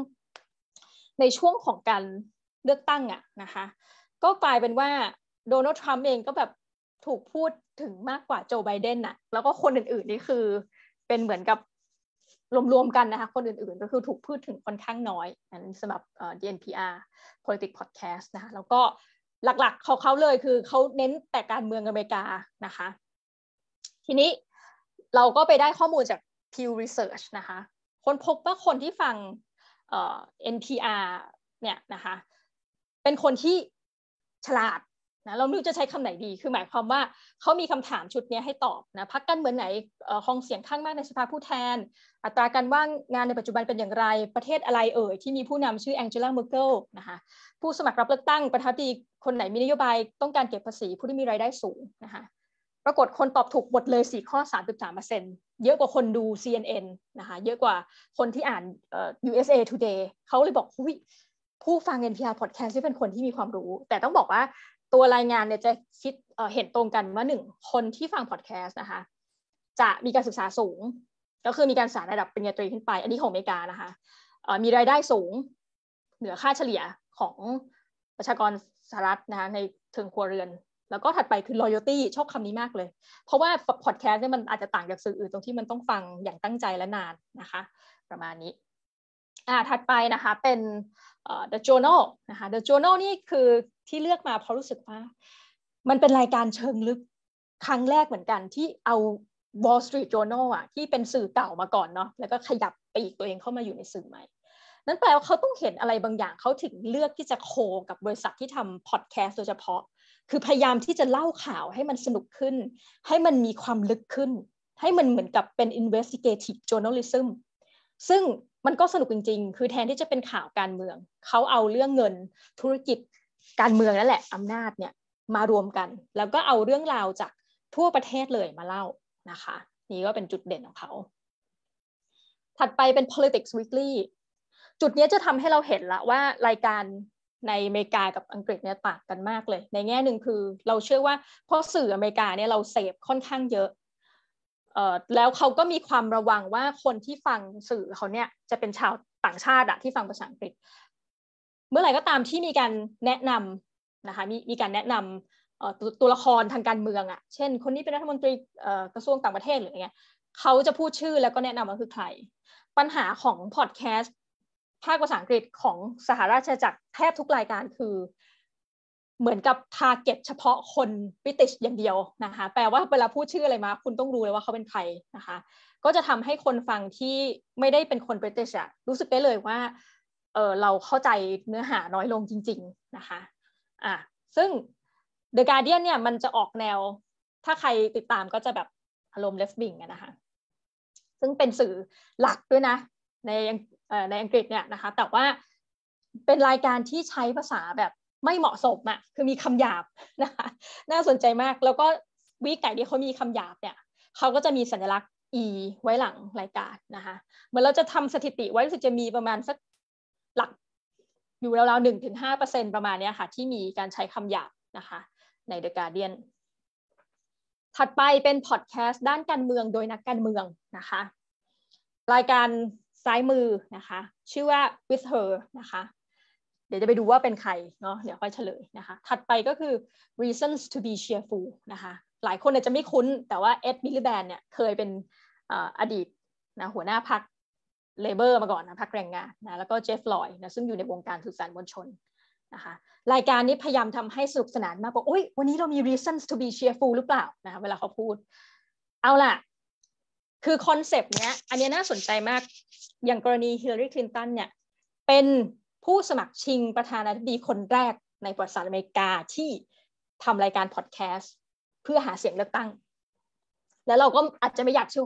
ในช่วงของการเลือกตั้งอะนะคะก็กลายเป็นว่าโดนัลด์ทรัมป์เองก็แบบถูกพูดถึงมากกว่าโจไบเดนน่ะแล้วก็คนอื่นๆนี่คือเป็นเหมือนกับรวมๆกันนะคะ คนอื่นๆก็คือถูกพูดถึงค่อนข้างน้อยอันสำหรับ DNPR Politics Podcast นะคะแล้วก็ หลักๆขาเขาเลยคือเขาเน้นแต่การเมืองอเมริกานะคะ ทีนี้เราก็ไปได้ข้อมูลจาก Pew Research นะคะคนพบว่าคนที่ฟัง NPR เนี่ยนะคะ เป็นคนที่ฉลาดนะเราไม่รู้จะใช้คำไหนดี คือหมายความว่าเขามีคำถามชุดนี้ให้ตอบนะพักกันเหมือนไหน้องเสียงข้างมากในสภาผู้แทน อัตราการว่างงานในปัจจุบันเป็นอย่างไร ประเทศอะไรเอ่ย ที่มีผู้นำชื่อแองเจล่าเมอร์เกลนะคะ ผู้สมัครรับเลือกตั้งประธานาธิบดี คนไหนมีนโยบายต้องการเก็บภาษีผู้ที่มีรายได้สูงนะคะ ปรากฏคนตอบถูกหมดเลย 4ข้อ33%เเยอะกว่าคนดู CNN นะคะ เยอะกว่าคนที่อ่าน USA Today เขาเลยบอกผู้ฟัง NPR podcast ที่เป็นคนที่มีความรู้ แต่ต้องบอกว่าตัวรายงานเนี่ยจะคิดเห็นตรงกันว่าหนึ่งคนที่ฟังพอดแคสต์นะคะ จะมีการศึกษาสูง ก็คือมีการศึกษาระดับปริญญาตรีขึ้นไปอันนี้ของอเมริกานะคะมีรายได้สูง เหนือค่าเฉลี่ยของประชากรสหรัฐนะคะในเทิงครัวเรือน แล้วก็ถัดไปคือ loyalty ชอบคำนี้มากเลย เพราะว่าพอดแคสต์เนี่ยมันอาจจะต่างจากสื่ออื่นตรงที่มันต้องฟังอย่างตั้งใจและนานนะคะ ประมาณนี้อ่าถัดไปนะคะ เป็น The Journal นะคะ The Journal นี่คือที่เลือกมาเพราะรู้สึกว่า มันเป็นรายการเชิงลึก ครั้งแรกเหมือนกันที่เอา Wall Street Journal อ่ะที่เป็นสื่อเก่ามาก่อนเนาะ แล้วก็ขยับปีกตัวเองเข้ามาอยู่ในสื่อใหม่ นั่นแปลว่าเขาต้องเห็นอะไรบางอย่างเขาถึงเลือกที่จะโคกับบริษัทที่ทำพอดแคสต์โดยเฉพาะ คือพยายามที่จะเล่าข่าวให้มันสนุกขึ้น ให้มันมีความลึกขึ้น ให้มันเหมือนกับเป็น investigative journalism ซึ่งมันก็สนุกจริงๆ คือแทนที่จะเป็นข่าวการเมือง เขาเอาเรื่องเงินธุรกิจการเมืองนั่นแหละอำนาจเนี่ยมารวมกัน แล้วก็เอาเรื่องราวจากทั่วประเทศเลยมาเล่านะคะ นี่ก็เป็นจุดเด่นของเขา ถัดไปเป็น politics weekly จุดนี้จะทำให้เราเห็นละว่ารายการในอเมริกา กับอังกฤษเนี่ยต่างกันมากเลย ในแง่หนึ่งคือเราเชื่อว่าเพราะสื่ออเมริกาเนี่ยเราเสพค่อนข้างเยอะแล้วเขาก็มีความระวังว่าคนที่ฟังสื่อเขาเนี่ยจะเป็นชาวต่างชาติอะที่ฟังภาษาอังกฤษเมื่อไหร่ก็ตามที่มีการแนะนำนะคะมีมีการแนะนำตตัวละครทางการเมืองอะเช่นคนนี้เป็นรัฐมนตรีกระทรวงต่างประเทศหรืออะไรเงี้ยเขาจะพูดชื่อแล้วก็แนะนำว่าคือใครปัญหาของพอดแคสต์ภาคภาษาอังกฤษของสหราชอาณาจักรแทบทุกรายการคือเหมือนกับทาร์เก็ตเฉพาะคนบิติชอย่างเดียวนะคะแปลว่าเวลาพูดชื่ออะไรมาคุณต้องรู้เลยว่าเขาเป็นใครนะคะก็จะทำให้คนฟังที่ไม่ได้เป็นคนบิติชอะรู้สึกได้เลยว่าเออเราเข้าใจเนื้อหาน้อยลงจริงๆนะคะอ่ะซึ่ง The Guardian เนี่ยมันจะออกแนว ถ้าใครติดตามก็จะแบบอารมณ์เลฟบิงนะคะซึ่งเป็นสื่อหลักด้วยนะ ในในอังกฤษเนี่ยนะคะแต่ว่าเป็นรายการที่ใช้ภาษาแบบไม่เหมาะสมอะคือมีคำหยาบนะคะ น่าสนใจมาก แล้วก็วกไก่ที่เขามีคำหยาบเนี่ย เขาก็จะมีสัญลักษณ์ e ไว้หลังรายการนะคะ เหมือนเราจะทำสถิติไว้รู้สึกจะมีประมาณสักหลักอยู่ราวๆหนึ่งถึงห้าเปอร์เซ็นประมาณเนี้ยค่ะ ที่มีการใช้คำหยาบนะคะ ในเอะการ์เดียนถัดไปเป็นพอดแคสต์ด้านการเมืองโดยนักการเมืองนะคะ รายการซ้ายมือนะคะ ชื่อว่า with her นะคะเดี๋ยวจะไปดูว่าเป็นใครเนาะเดี๋ยวค่อยเฉลยนะคะถัดไปก็คือ reasons to be cheerful นะคะหลายคนอาจจะไม่คุ้นแต่ว่าเอ็ดมิลลิแบนเนี่ยเคยเป็นอดีตนะหัวหน้าพรรคเลเบอร์มาก่อนนะพรรคแรงงานนะแล้วก็เจฟลอยนะซึ่งอยู่ในวงการสื่อสารมวลชนนะคะรายการนี้พยายามทำให้สนุกสนานมากกว่าโอ้ยวันนี้เรามี reasons to be cheerful หรือเปล่านะเวลาเขาพูด เอาล่ะ คือคอนเซปต์เนี้ยอันนี้น่าสนใจมากอย่างกรณีฮิลลารีคลินตันเนี่ยเป็นผู้สมัครชิงประธานาธิบดีคนแรกในประวัติศาสตร์อเมริกาที่ทำรายการพอดแคสต์ เพื่อหาเสียงเลือกตั้ง แล้วเราก็อาจจะไม่อยากเชื่อ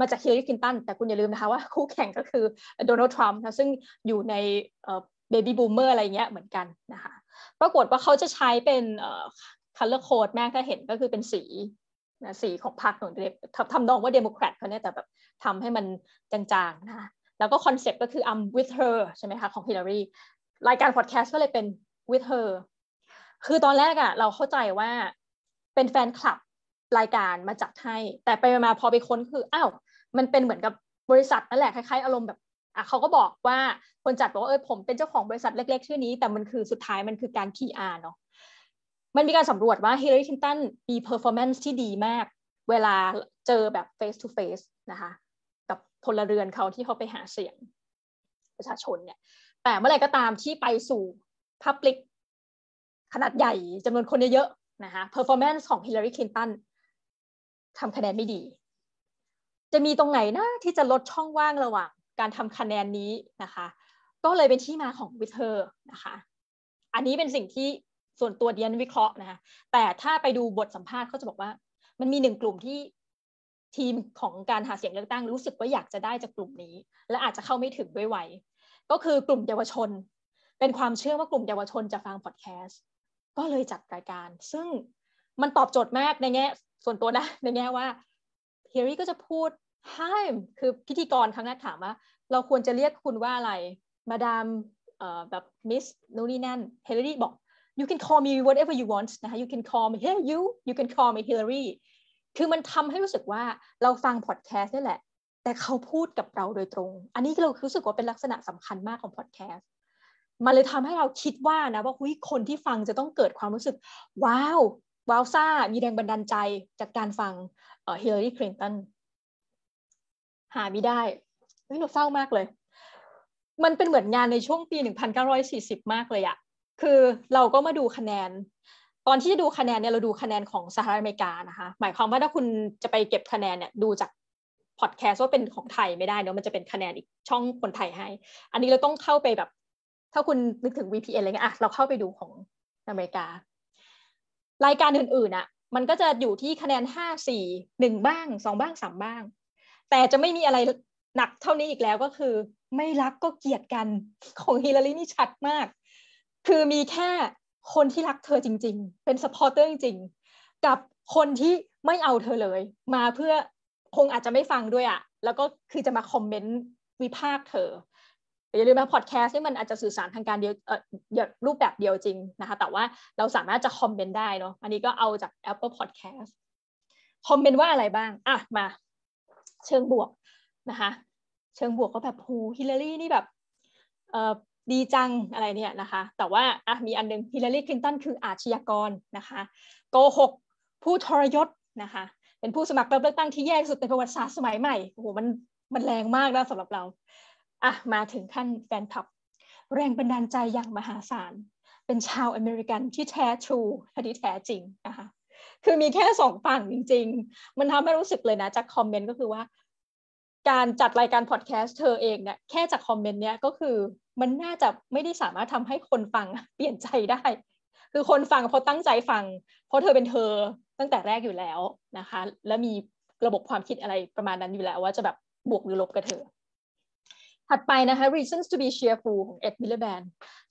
มาจากฮิลลารีคินตันแต่คุณอย่าลืมนะคะว่าคู่แข่งก็คือโดนัลด์ทรัมป์นะซึ่งอยู่ในเบบี้บูมเมอร์อะไรเงี้ยเหมือนกันนะคะปรากฏว่าเขาจะใช้เป็นคัลเลอร์โคดแม่ถ้าเห็นก็คือเป็นสีนะสีของพรรคของทำนองว่าเดโมแครตเขาเนี่ยแต่แบบทำให้มันจางๆนะะแล้วก็คอนเซ็ปต์ก็คือ I'm with her ใช่ไหมคะ ของฮิลลารีรายการพอดแคสต์ก็เลยเป็น with her คือตอนแรกอะเราเข้าใจว่าเป็นแฟนคลับรายการมาจัดให้ แต่ไปมาพอไปค้นคือ อ้าว มันเป็นเหมือนกับบริษัทนั่นแหละ คล้ายๆ อารมณ์แบบอ่ะเขาก็บอกว่าคนจัดบอกว่าเออผมเป็นเจ้าของบริษัทเล็กๆชื่อนี้แต่มันคือสุดท้ายมันคือการ PR เนาะมันมีการสำรวจว่าฮิลลารีคินตันมีเพอร์ฟอร์แมนซ์ที่ดีมากเวลาเจอแบบ face to face นะคะกับพลเรือนเขาที่เขาไปหาเสียง ประชาชนเนี่ย แต่เมื่อไรก็ตามที่ไปสู่พับลิกขนาดใหญ่จำนวนคนเยอะๆนะคะเพอร์ฟอร์แมนซ์ของฮิลลารีคลินตันทำคะแนนไม่ดี จะมีตรงไหนนะที่จะลดช่องว่างระหว่างการทำคะแนนนี้นะคะ ก็เลยเป็นที่มาของวิเทอร์นะคะ อันนี้เป็นสิ่งที่ส่วนตัวเดียนวิเคราะห์นะคะแต่ถ้าไปดูบทสัมภาษณ์เขาจะบอกว่ามันมีหนึ่งกลุ่มที่ทีมของการหาเสียงเลือกตั้งรู้สึกว่าอยากจะได้จากกลุ่มนี้ และอาจจะเข้าไม่ถึงด้วยวัยก็คือกลุ่มเยาวชน เป็นความเชื่อว่ากลุ่มเยาวชนจะฟังพอดแคสต์ ก็เลยจัดรายการ ซึ่งมันตอบโจทย์มากในแง่ส่วนตัวนะ ในแง่ว่าเฮรี่ก็จะพูดห้คือพิธีกรครั้งแรกถามว่า เราควรจะเรียกคุณว่าอะไรมาดามแบบมิสนูนี่นั่นเฮเลรี่บอก you can call me whatever you want นะคะ you can call me hey you you can call me Hillary คือมันทำให้รู้สึกว่าเราฟังพอดแคสต์นี่แหละ แต่เขาพูดกับเราโดยตรง อันนี้เรารู้สึกว่าเป็นลักษณะสำคัญมากของพอดแคสต์มันเลยทำให้เราคิดว่านะว่าุยคนที่ฟังจะต้องเกิดความรู้สึก ว้าว ว้าวซ่า มีแรงบันดาลใจจากการฟังเฮเลลรีคลินตันหาไม่ได้เฮ้ยเราเศร้ามากเลย มันเป็นเหมือนงานในช่วงปี 1940 มากเลยอะคือเราก็มาดูคะแนนตอนที่จะดูคะแนนเนี่ยเราดูคะแนนของสหรัฐอเมริกานะคะหมายความว่าถ้าคุณจะไปเก็บคะแนนเนี่ยดูจากพอดแคสต์ว่าเป็นของไทยไม่ได้เนาะมันจะเป็นคะแนนอีกช่องคนไทยให้ อันนี้เราต้องเข้าไปแบบ ถ้าคุณนึกถึง VPN อะไรเงี้ยอ่ะเราเข้าไปดูของอเมริกา รายการอื่นๆอะมันก็จะอยู่ที่คะแนนห้าสี่หนึ่งบ้างสองบ้างสามบ้าง แต่จะไม่มีอะไรหนักเท่านี้อีกแล้วก็คือ ไม่รักก็เกลียดกันของฮิลลารีนี่ชัดมาก คือมีแค่คนที่รักเธอจริงๆ เป็นสปอร์เตอร์จริงๆ กับคนที่ไม่เอาเธอเลย มาเพื่อคงอาจจะไม่ฟังด้วยอะแล้วก็คือจะมาคอมเมนต์วิพากษ์เธอ อย่าลืมนะพอดแคสต์นี่มันอาจจะสื่อสารทางการเดียวเอ่อรูปแบบเดียวจริงนะคะ แต่ว่าเราสามารถจะคอมเมนต์ได้เนาะ อันนี้ก็เอาจาก Apple Podcast คอมเมนต์ว่าอะไรบ้าง อ่ะมา เชิงบวกนะคะ เชิงบวกก็แบบโหฮิลลารีนี่แบบเอ่อดีจังอะไรเนี่ยนะคะแต่ว่าอ่ะมีอันนึงฮิลลารีคลินตันคืออาชญากรนะคะโกหกผู้ทรยศนะคะเป็นผู้สมัครรับเลือกตั้งที่แย่ที่สุดในประวัติศาสตร์สมัยใหม่โอ้โหมันมันแรงมากนะสำหรับเราอ่ะมาถึงขั้นแฟนท็อปแรงบันดาลใจอย่างมหาศาลเป็นชาวอเมริกันที่แท้ทรูที่แท้จริงนะคะคือมีแค่สองฝั่งจริง ๆ มันทำให้รู้สึกเลยนะจากคอมเมนต์ก็คือว่า การจัดรายการพอดแคสต์เธอเองเนี่ยแค่จากคอมเมนต์เนี้ยก็คือมันน่าจะไม่ได้สามารถทำให้คนฟังเปลี่ยนใจได้ คือคนฟังเพราะตั้งใจฟัง เพราะเธอเป็นเธอตั้งแต่แรกอยู่แล้วนะคะและมีระบบความคิดอะไรประมาณนั้นอยู่แล้วว่าจะแบบบวกหรือลบกับเธอถัดไปนะคะ reasons to be cheerful ของเอ็ดมิลเลอร์แบน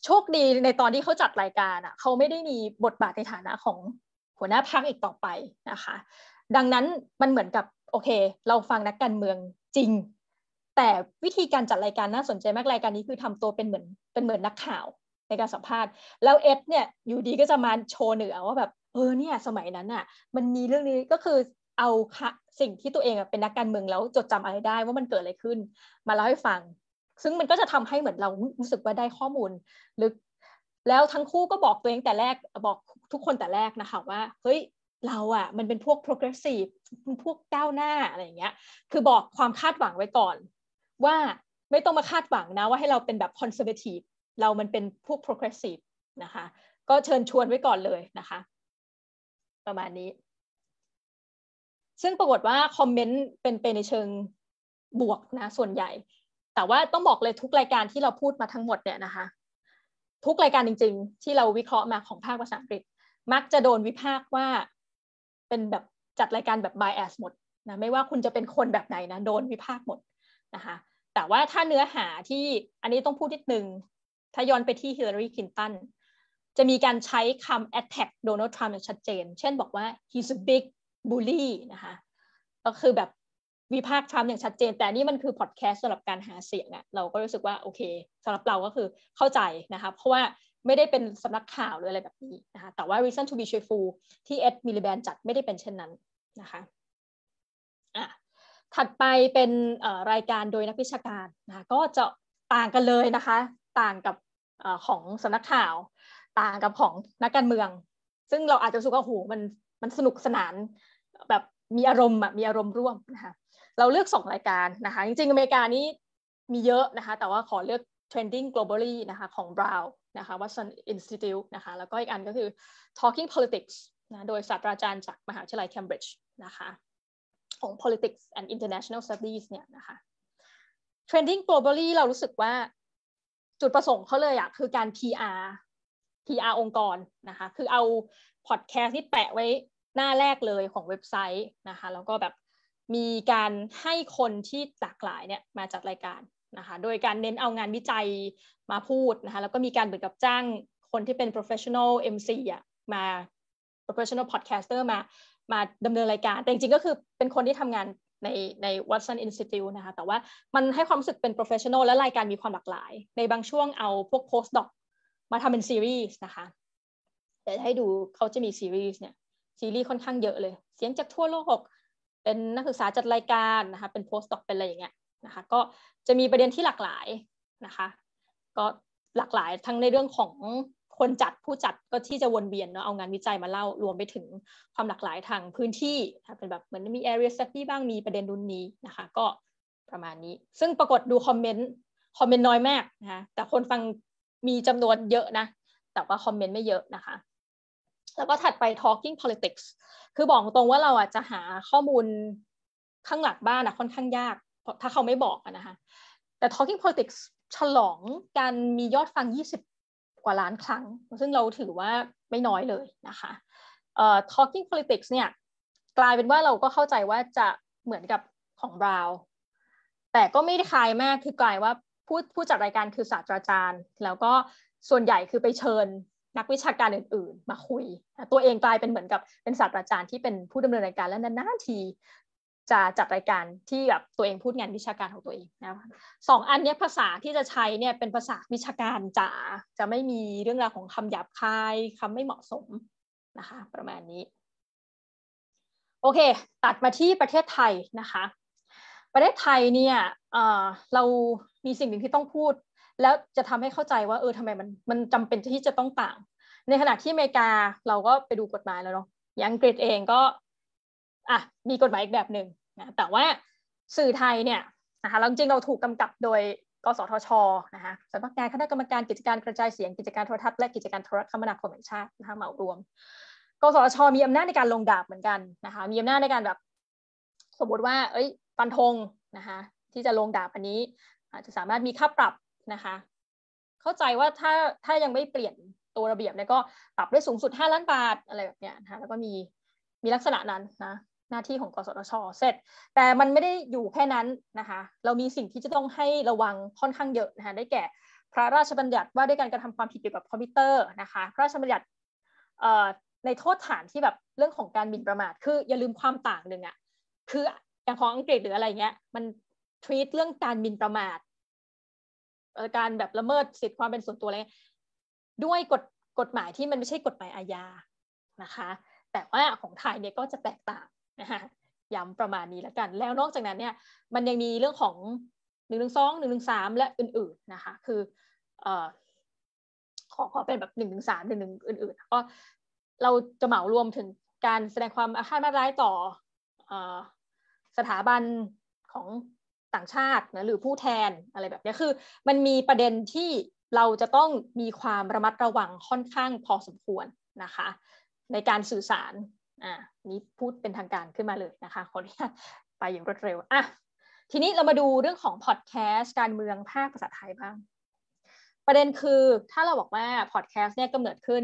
โชคดีในตอนที่เขาจัดรายการอ่ะเขาไม่ได้มีบทบาทในฐานะของหัวหน้าพักอีกต่อไปนะคะ ดังนั้นมันเหมือนกับโอเคเราฟังนักการเมืองจริงแต่วิธีการจัดรายการน่าสนใจมากรายการนี้คือทำตัวเป็นเหมือนเป็นเหมือนนักข่าวในการสัมภาษณ์ แล้วเอฟเนี่ยอยู่ดีก็จะมาโชว์เหนือว่าแบบเออเนี่ยสมัยนั้นอ่ะมันมีเรื่องนี้ก็คือเอาสิ่งที่ตัวเองเป็นนักการเมืองแล้วจดจำอะไรได้ว่ามันเกิดอะไรขึ้นมาเล่าให้ฟัง ซึ่งมันก็จะทำให้เหมือนเรารู้สึกว่าได้ข้อมูลลึกแล้วทั้งคู่ก็บอกตัวเองแต่แรกบอกทุกคนแต่แรกนะคะว่าเฮ้ยเราอะมันเป็นพวก progressive พวกก้าวหน้าอะไรอย่างเงี้ยคือบอกความคาดหวังไว้ก่อนว่า ไม่ต้องมาคาดหวังนะว่าให้เราเป็นแบบคอนเซอร์เวทีฟเรามันเป็นพวกโปรเกรสซีฟนะคะ ก็เชิญชวนไว้ก่อนเลยนะคะ ประมาณนี้ ซึ่งปรากฏว่าคอมเมนต์เป็นไปในเชิงบวกนะ ส่วนใหญ่ แต่ว่าต้องบอกเลยทุกรายการที่เราพูดมาทั้งหมดเนี่ยนะคะ ทุกรายการจริงๆ ที่เราวิเคราะห์มาของภาคภาษาอังกฤษ มักจะโดนวิพากษ์ว่า เป็นแบบจัดรายการแบบ bias หมดนะไม่ว่าคุณจะเป็นคนแบบไหนนะ โดนวิพากษ์หมดนะคะแต่ว่าถ้าเนื้อหาที่อันนี้ต้องพูดนิดนึงถ้าย้อนไปที่ฮิลลารีคินตันจะมีการใช้คำ attack โดนัลด์ทรัมอย่างชัดเจน เช่นบอกว่า he's a big bully นะคะ ก็คือแบบวิพากษ์ทรัมป์อย่างชัดเจน แต่นี่มันคือพอดแคสต์สำหรับการหาเสียงอะเราก็รู้สึกว่า โอเคสำหรับเราก็คือเข้าใจนะคะเพราะว่าไม่ได้เป็นสำนักข่าวหรืออะไรแบบนี้นะคะแต่ว่า reason to be cheerful ที่เอ็ดมิลิแบนจัดไม่ได้เป็นเช่นนั้นนะคะอ่ะถัดไปเป็นรายการโดยนักวิชาการนะก็จะต่างกันเลยนะคะ ต่างกับอของสำนักข่าว ต่างกับของนักการเมือง ซึ่งเราอาจจะสุกว่าโหมันมันสนุกสนานแบบมีอารมณ์มีอารมณ์ร่วมนะคะเราเลือกสองรายการนะคะ จริง ๆ อเมริกานี้มีเยอะนะคะ แต่ว่าขอเลือก Trending Globally นะคะของ Brown นะคะ Watson Institute นะคะแล้วก็อีกอันก็คือ Talking Politics นะโดยศาสตราจารย์จากมหาวิทยาลัย Cambridge นะคะของ politics and international studies เนี่ย นะคะ trending globally เรารู้สึกว่าจุดประสงค์เขาเลยอะคือการ PR PR องค์กร นะคะ คือเอา podcast นที่แปะไว้หน้าแรกเลยของเว็บไซต์ นะคะ แล้วก็แบบ มีการให้คนที่หลากหลายเนี่ยมาจัดรายการ นะคะ โดยการเน้นเอางานวิจัยมาพูดนะคะ แล้วก็มีการเหมือนกับจ้างคนที่เป็น professional MC อะมา professional podcaster มามาดำเนินรายการ แต่จริงๆ ก็คือเป็นคนที่ทำงานในใน Watson Institute นะคะ แต่ว่ามันให้ความรู้สึกเป็น professional และรายการมีความหลากหลาย ในบางช่วงเอาพวก post doc มาทำเป็นซีรีส์นะคะแต่ให้ดูเขาจะมีซีรีส์เนี่ยซีรีส์ค่อนข้างเยอะเลย เสียงจากทั่วโลก เป็นนักศึกษาจัดรายการนะคะ เป็นโพสต์ดอกเป็นอะไรอย่างเงี้ยนะคะ ก็จะมีประเด็นที่หลากหลายนะคะ ก็หลากหลายทั้งในเรื่องของคนจัด ผู้จัดก็ที่จะวนเวียนเนาะเอางานวิจัยมาเล่า รวมไปถึงความหลากหลายทางพื้นที่เป็นแบบเหมือนมี area study บ้างมีประเด็นรุ่นนี้นะคะ ก็ประมาณนี้ซึ่งปรากฏดูคอมเมนต์ คอมเมนต์น้อยมากนะคะแต่คนฟังมีจำนวนเยอะนะ แต่ว่าคอมเมนต์ไม่เยอะนะคะ แล้วก็ถัดไป talking politics คือบอกตรงว่าเราอาจจะหาข้อมูลข้างหลักบ้านนะค่อนข้างยากถ้าเขาไม่บอกนะคะแต่ talking politics ฉลองการมียอดฟังกว่าล้านครั้งซึ่งเราถือว่าไม่น้อยเลยนะคะเอ่อ talking politics เนี่ยกลายเป็นว่าเราก็เข้าใจว่าจะเหมือนกับของบราวแต่ก็ไม่ได้คลายมากคือกลายว่าผู้ผู้จัดรายการคือศาสตราจารย์ แล้วก็ส่วนใหญ่คือไปเชิญนักวิชาการอื่น ๆ มาคุย ตัวเองกลายเป็นเหมือนกับเป็นศาสตราจารย์ที่เป็นผู้ดำเนินรายการและนานๆทีจะจัดรายการที่แบบตัวเองพูดงานวิชาการของตัวเองนะสองอันนี้ภาษาที่จะใช้เนี่ยเป็นภาษาวิชาการจ๋าจะไม่มีเรื่องราวของคำหยาบคายคำไม่เหมาะสมนะคะประมาณนี้โอเค ตัดมาที่ประเทศไทยนะคะประเทศไทยเนี่ยเเรามีสิ่งหนึ่งที่ต้องพูด แล้วจะทำให้เข้าใจว่าเออทำไมมันมันจำเป็นที่จะต้องต่าง ในขณะที่อเมริกาเราก็ไปดูกฎหมายแล้วเนาะอย่างอังกฤษเองก็อ่ะ มีกฎหมายอีกแบบหนึ่งนะแต่ว่าสื่อไทยเนี่ยนะคะ แล้วจริงเราถูกกำกับโดย กสทชนะคะสำนักงานคณะกรรมการกิจการกระจายเสียง กิจการโทรทัศน์ และกิจการโทรคมนาคมแห่งชาตินะคะ เหมารวม กสทชมีอำนาจในการลงดาบเหมือนกันนะคะ มีอำนาจในการแบบ สมมติว่า เอ้ยฟันธงนะคะ ที่จะลงดาบอันนี้อาจจะสามารถมีค่าปรับนะคะ เข้าใจว่าถ้า ถ้ายังไม่เปลี่ยนตัวระเบียบเนี่ยก็ปรับได้สูงสุด 5 ล้านบาทอะไรแบบเนี้ยนะคะ แล้วก็มี มีลักษณะนั้นนะหน้าที่ของกสทช เสร็จ แต่มันไม่ได้อยู่แค่นั้นนะคะเรามีสิ่งที่จะต้องให้ระวังค่อนข้างเยอะนะคะได้แก่ พระราชบัญญัติว่าด้วยการกระทำความผิดเกี่ยวกับคอมพิวเตอร์นะคะพระราชบัญญัติในโทษฐานที่แบบเรื่องของการบินประมาท คืออย่าลืมความต่างหนึ่งอะคืออย่างของอังกฤษหรืออะไรเงี้ยมันทวีตเรื่องการบินประมาทการแบบละเมิดสิทธิความเป็นส่วนตัวอะไรด้วยกฎกฎหมายที่มันไม่ใช่กฎหมายอาญานะคะแต่ว่าของไทยเนี่ยก็จะแตกต่างนะคะย้ำประมาณนี้แล้วกัน แล้วนอกจากนั้นเนี่ยมันยังมีเรื่องของหนึ่งหนึ่งสองหนึ่งหนึ่งสามและอื่นๆ นะคะคือเออขอขอเป็นแบบหนึ่งหนึ่งสามหนึ่งหนึ่งอื่นๆก็เราจะเหมารวมถึงการแสดงความอาฆาตมาร้ายต่อสถาบันของต่างชาตินะหรือผู้แทนอะไรแบบนี้คือ มันมีประเด็นที่เราจะต้องมีความระมัดระวังค่อนข้างพอสมควรนะคะ ในการสื่อสารอ่านี้พูดเป็นทางการขึ้นมาเลยนะคะขออนุญาตไปอย่างรวดเร็วอ่ะทีนี้เรามาดูเรื่องของพอดแคสต์การเมืองภาคภาษาไทยบ้าง ประเด็นคือถ้าเราบอกว่าพอดแคสต์เนี่ยกำเนิดขึ้น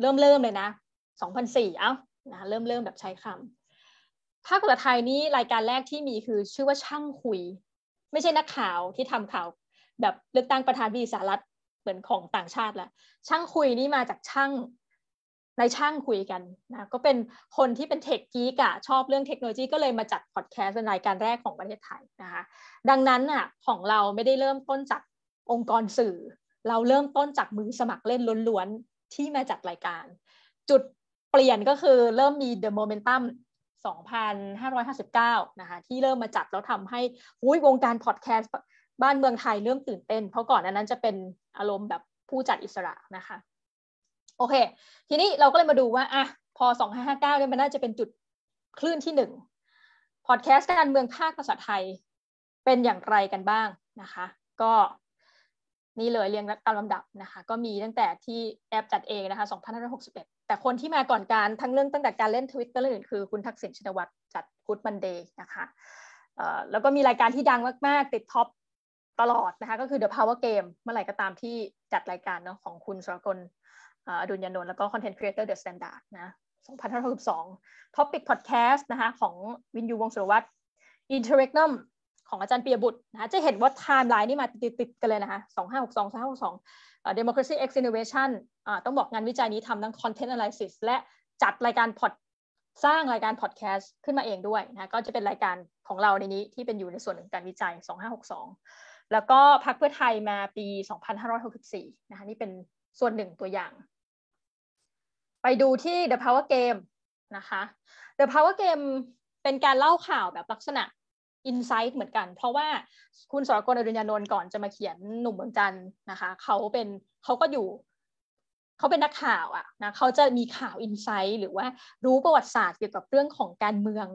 เริ่มเริ่มเลยนะ 2004เอ้านะเริ่มเริ่มแบบใช้คำภาคภาษาไทยนี้รายการแรกที่มีคือชื่อว่าช่างคุย ไม่ใช่นักข่าวที่ทำข่าวแบบเลือกตั้งประธานวีสารัฐเหมือนของต่างชาติละช่างคุยนี่มาจากช่างนายช่างคุยกันนะก็เป็นคนที่เป็นเทคกีกะชอบเรื่องเทคโนโลยีก็เลยมาจัดพอดแคสต์เป็นรายการแรกของประเทศไทยนะคะ ดังนั้นอ่ะของเราไม่ได้เริ่มต้นจากองค์กรสื่อ เราเริ่มต้นจากมือสมัครเล่นล้วนๆ ที่มาจัดรายการ จุดเปลี่ยนก็คือเริ่มมี The Momentum 2,559นะคะที่เริ่มมาจัด แล้วทำใหุ้้วงการพอดแคสต์บ้านเมืองไทยเริ่มตื่นเต้น เพราะก่อนนั้นจะเป็นอารมณ์แบบผู้จัดอิสระนะคะโอเค ทีนี้เราก็เลยมาดูว่าอ่ะพอสองห้าห้าเก้าเนี่ยมันน่าจะเป็นจุดคลื่นที่หนึ่งพอดแคสต์การเมืองภาคภาษาไทย เป็นอย่างไรกันบ้างนะคะ ก็ นี่เลยเรียงตามลำดับนะคะ ก็มีตั้งแต่ที่แอปจัดเองนะคะ 2561 แต่คนที่มาก่อนการทั้งเรื่องตั้งแต่การเล่นทวิตเตอร์เรื่องอื่นคือคุณทักษิณชินวัตรจัดกู๊ดมันเดย์นะคะแล้วก็มีรายการที่ดังมาก ๆ ติดท็อปตลอดนะคะก็คือ The Power Game เมื่อไหร่ก็ตามที่จัดรายการเนาะของคุณสรกลอดุลยนนท์แล้วก็คอนเทนต์ครีเอเตอร์เดอะสแตนดาร์นะ 2562ท็อปิกพอดแคสต์นะคะของวินยูวงสุรวัตรอิเทอร์เรกนัมของอาจารย์เปียบุตรนะะจะเห็นว่าไทม์ไลน์นี่มาติดๆกันเลยนะคะ2562 2562เด Democracy X i n n o v a t i ่นต้องบอกงานวิจัยนี้ทำทั้งคอนเทนต์อะไ y ซิสและจัดรายการพอดสร้างรายการพอดแคสต์ขึ้นมาเองด้วยนะ ก็จะเป็นรายการของเราในนี้ที่เป็นอยู่ในส่วนของการวิจัย 2562 แล้วก็พักเพื่อไทยมาปี 2564 นะคะนี่เป็นส่วนหนึ่งตัวอย่างไปดูที่ The Power Game นะคะ The Power Game เป็นการเล่าข่าวแบบลักษณะอินไซต์เหมือนกัน เพราะว่าคุณสรกลอดุญญานนท์ก่อนจะมาเขียนหนุ่มเมืองจันนะคะ เขาเป็นเขาก็อยู่ เขาเป็นนักข่าวอะนะ เขาจะมีข่าวอินไซต์หรือว่ารู้ประวัติศาสตร์เกี่ยวกับเรื่องของการเมือง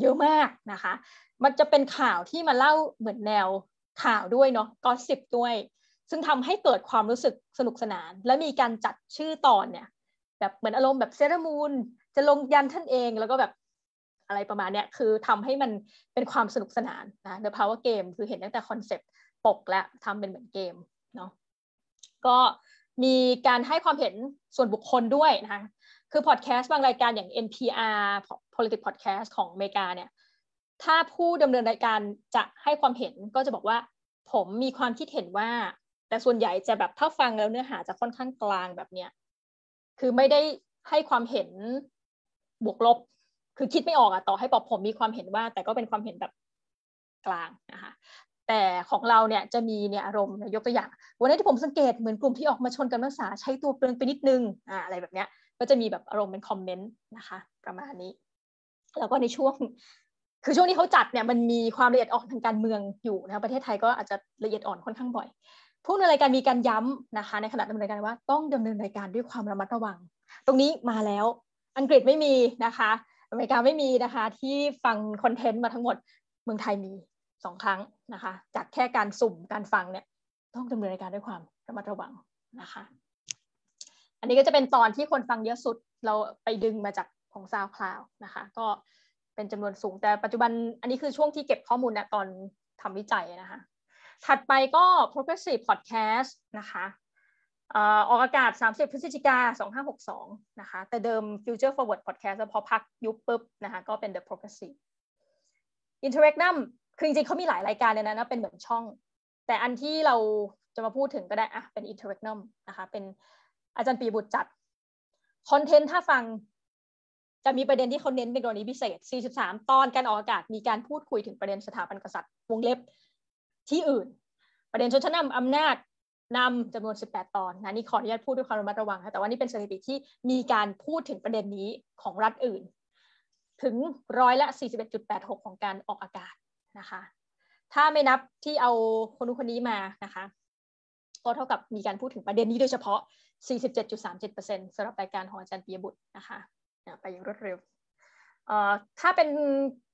เยอะมากนะคะ มันจะเป็นข่าวที่มาเล่าเหมือนแนวข่าวด้วยเนาะก็สิบด้วย ซึ่งทำให้เกิดความรู้สึกสนุกสนาน และมีการจัดชื่อตอนเนี่ยแบบเหมือนอารมณ์แบบเซรามูนจะลงยันท่านเอง แล้วก็แบบอะไรประมาณเนี้ยคือทำให้มันเป็นความสนุกสนานนะเดอะพาวเวอร์เกมคือเห็นตั้งแต่คอนเซปต์ปกและทำเป็นเหมือนเกมเนาะก็มีการให้ความเห็นส่วนบุคคลด้วยนะคะคือพอดแคสต์บางรายการอย่าง NPR Politics Podcast ของอเมริกาเนี่ยถ้าผู้ดำเนินรายการจะให้ความเห็นก็จะบอกว่าผมมีความคิดเห็นว่า แต่ส่วนใหญ่จะแบบถ้าฟังแล้วเนื้อหาจะค่อนข้างกลางแบบเนี้ยคือไม่ได้ให้ความเห็นบวกลบ คือคิดไม่ออกอะต่อให้ปอบผมมีความเห็นว่า แต่ก็เป็นความเห็นแบบกลางนะคะ แต่ของเราเนี่ยจะมีเนี่ยอารมณ์ยกตัวอย่าง วันนี้ที่ผมสังเกตเหมือนกลุ่มที่ออกมาชนกันนักศึกษาใช้ตัวเปลืองไปนิดนึงอ่าอะไรแบบเนี้ยก็จะมีแบบอารมณ์เป็นคอมเมนต์นะคะ ประมาณนี้ แล้วก็ในช่วง คือช่วงที่เขาจัดเนี่ยมันมีความละเอียดอ่อน ทางการเมืองอยู่นะประเทศไทยก็อาจจะละเอียดอ่อนค่อนข้างบ่อยผู้ดำเนินรายการมีการย้ำนะคะ ในขณะดำเนินรายการว่า ต้องดำเนินรายการด้วยความระมัดระวัง ตรงนี้มาแล้วอังกฤษไม่มีนะคะอเมริกาไม่มีนะคะที่ฟังคอนเทนต์มาทั้งหมดเมืองไทยมีสองครั้งนะคะ จากแค่การสุ่มการฟังเนี่ยต้องดำเนินรายการด้วยความระมัดระวังนะคะ อันนี้ก็จะเป็นตอนที่คนฟังเยอะสุดเราไปดึงมาจากของซาวคลาวนะคะ ก็เป็นจำนวนสูงแต่ปัจจุบันอันนี้คือช่วงที่เก็บข้อมูลเนะตอนทำวิจัยนะคะถัดไปก็ Progressive Podcast นะคะออกอากาศ 30พฤศจิกา2562นะคะแต่เดิม Future Forward Podcast พอพักยุบปุ๊บนะคะก็เป็น The Progressive Interregnum คือจริงๆเขามีหลายรายการเลยนะนะเป็นเหมือนช่อง แต่อันที่เราจะมาพูดถึงก็ได้อะเป็น Interregnum นะคะเป็นอาจารย์ปีบุตรจัด คอนเทนต์ถ้าฟังจะมีประเด็นที่เขาเน้นเป็นกรณีพิเศษ 43 ตอนการออกอากาศมีการพูดคุยถึงประเด็นสถาบันกษัตริย์ วงเล็บที่อื่นประเด็นชนชั้นนำอำนาจนำจำนวน 18 ตอนนะนี่ขออนุญาตพูดด้วยความระมัดระวังค่ะแต่ว่านี่เป็นสถิติที่มีการพูดถึงประเด็นนี้ของรัฐอื่น ถึงร้อยละ 41.86 ของการออกอากาศนะคะถ้าไม่นับที่เอาคนนู้นคนนี้มานะคะก็เท่ากับมีการพูดถึงประเด็นนี้โดยเฉพาะ 47.37%สำหรับรายการของอาจารย์ปียบุตรนะคะไปอย่างรวดเร็วถ้าเป็น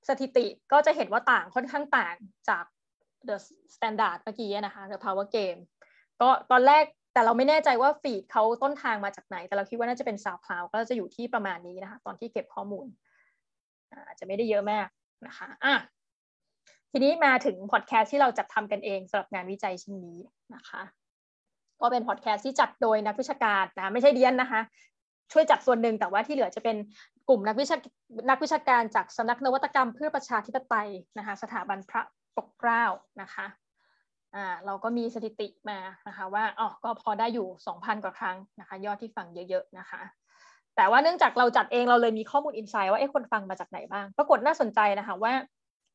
สถิติก็จะเห็นว่าต่างค่อนข้าง ต่างจาก The Standard เมื่อกี้นะคะ The Power Game ก็ตอนแรกแต่เราไม่แน่ใจว่าฟีดเขาต้นทางมาจากไหน แต่เราคิดว่าน่าจะเป็นซาวคลาวก็จะอยู่ที่ประมาณนี้นะคะ ตอนที่เก็บข้อมูลอาจจะไม่ได้เยอะมากนะคะอ่ะทีนี้มาถึงพอดแคสต์ที่เราจัดทำกันเองสำหรับงานวิจัยชิ้นนี้นะคะ ก็เป็นพอดแคสต์ที่จัดโดยนักวิชาการนะไม่ใช่เดียนนะคะ ช่วยจัดส่วนหนึ่งแต่ว่าที่เหลือจะเป็นกลุ่มนักวิชานักวิชาการจากสำนักนวัตกรรม เพื่อประชาธิปไตยนะคะสถาบันพระปกเกล้านะคะ อ่าเราก็มีสถิติมานะคะว่าอ๋อก็พอได้อยู่ 2,000 กว่าครั้งนะคะยอดที่ฟังเยอะ ๆ นะคะ แต่ว่าเนื่องจากเราจัดเองเราเลยมีข้อมูลอินไซต์ว่าเอ๊ะคนฟังมาจากไหนบ้าง ปรากฏน่าสนใจนะคะว่า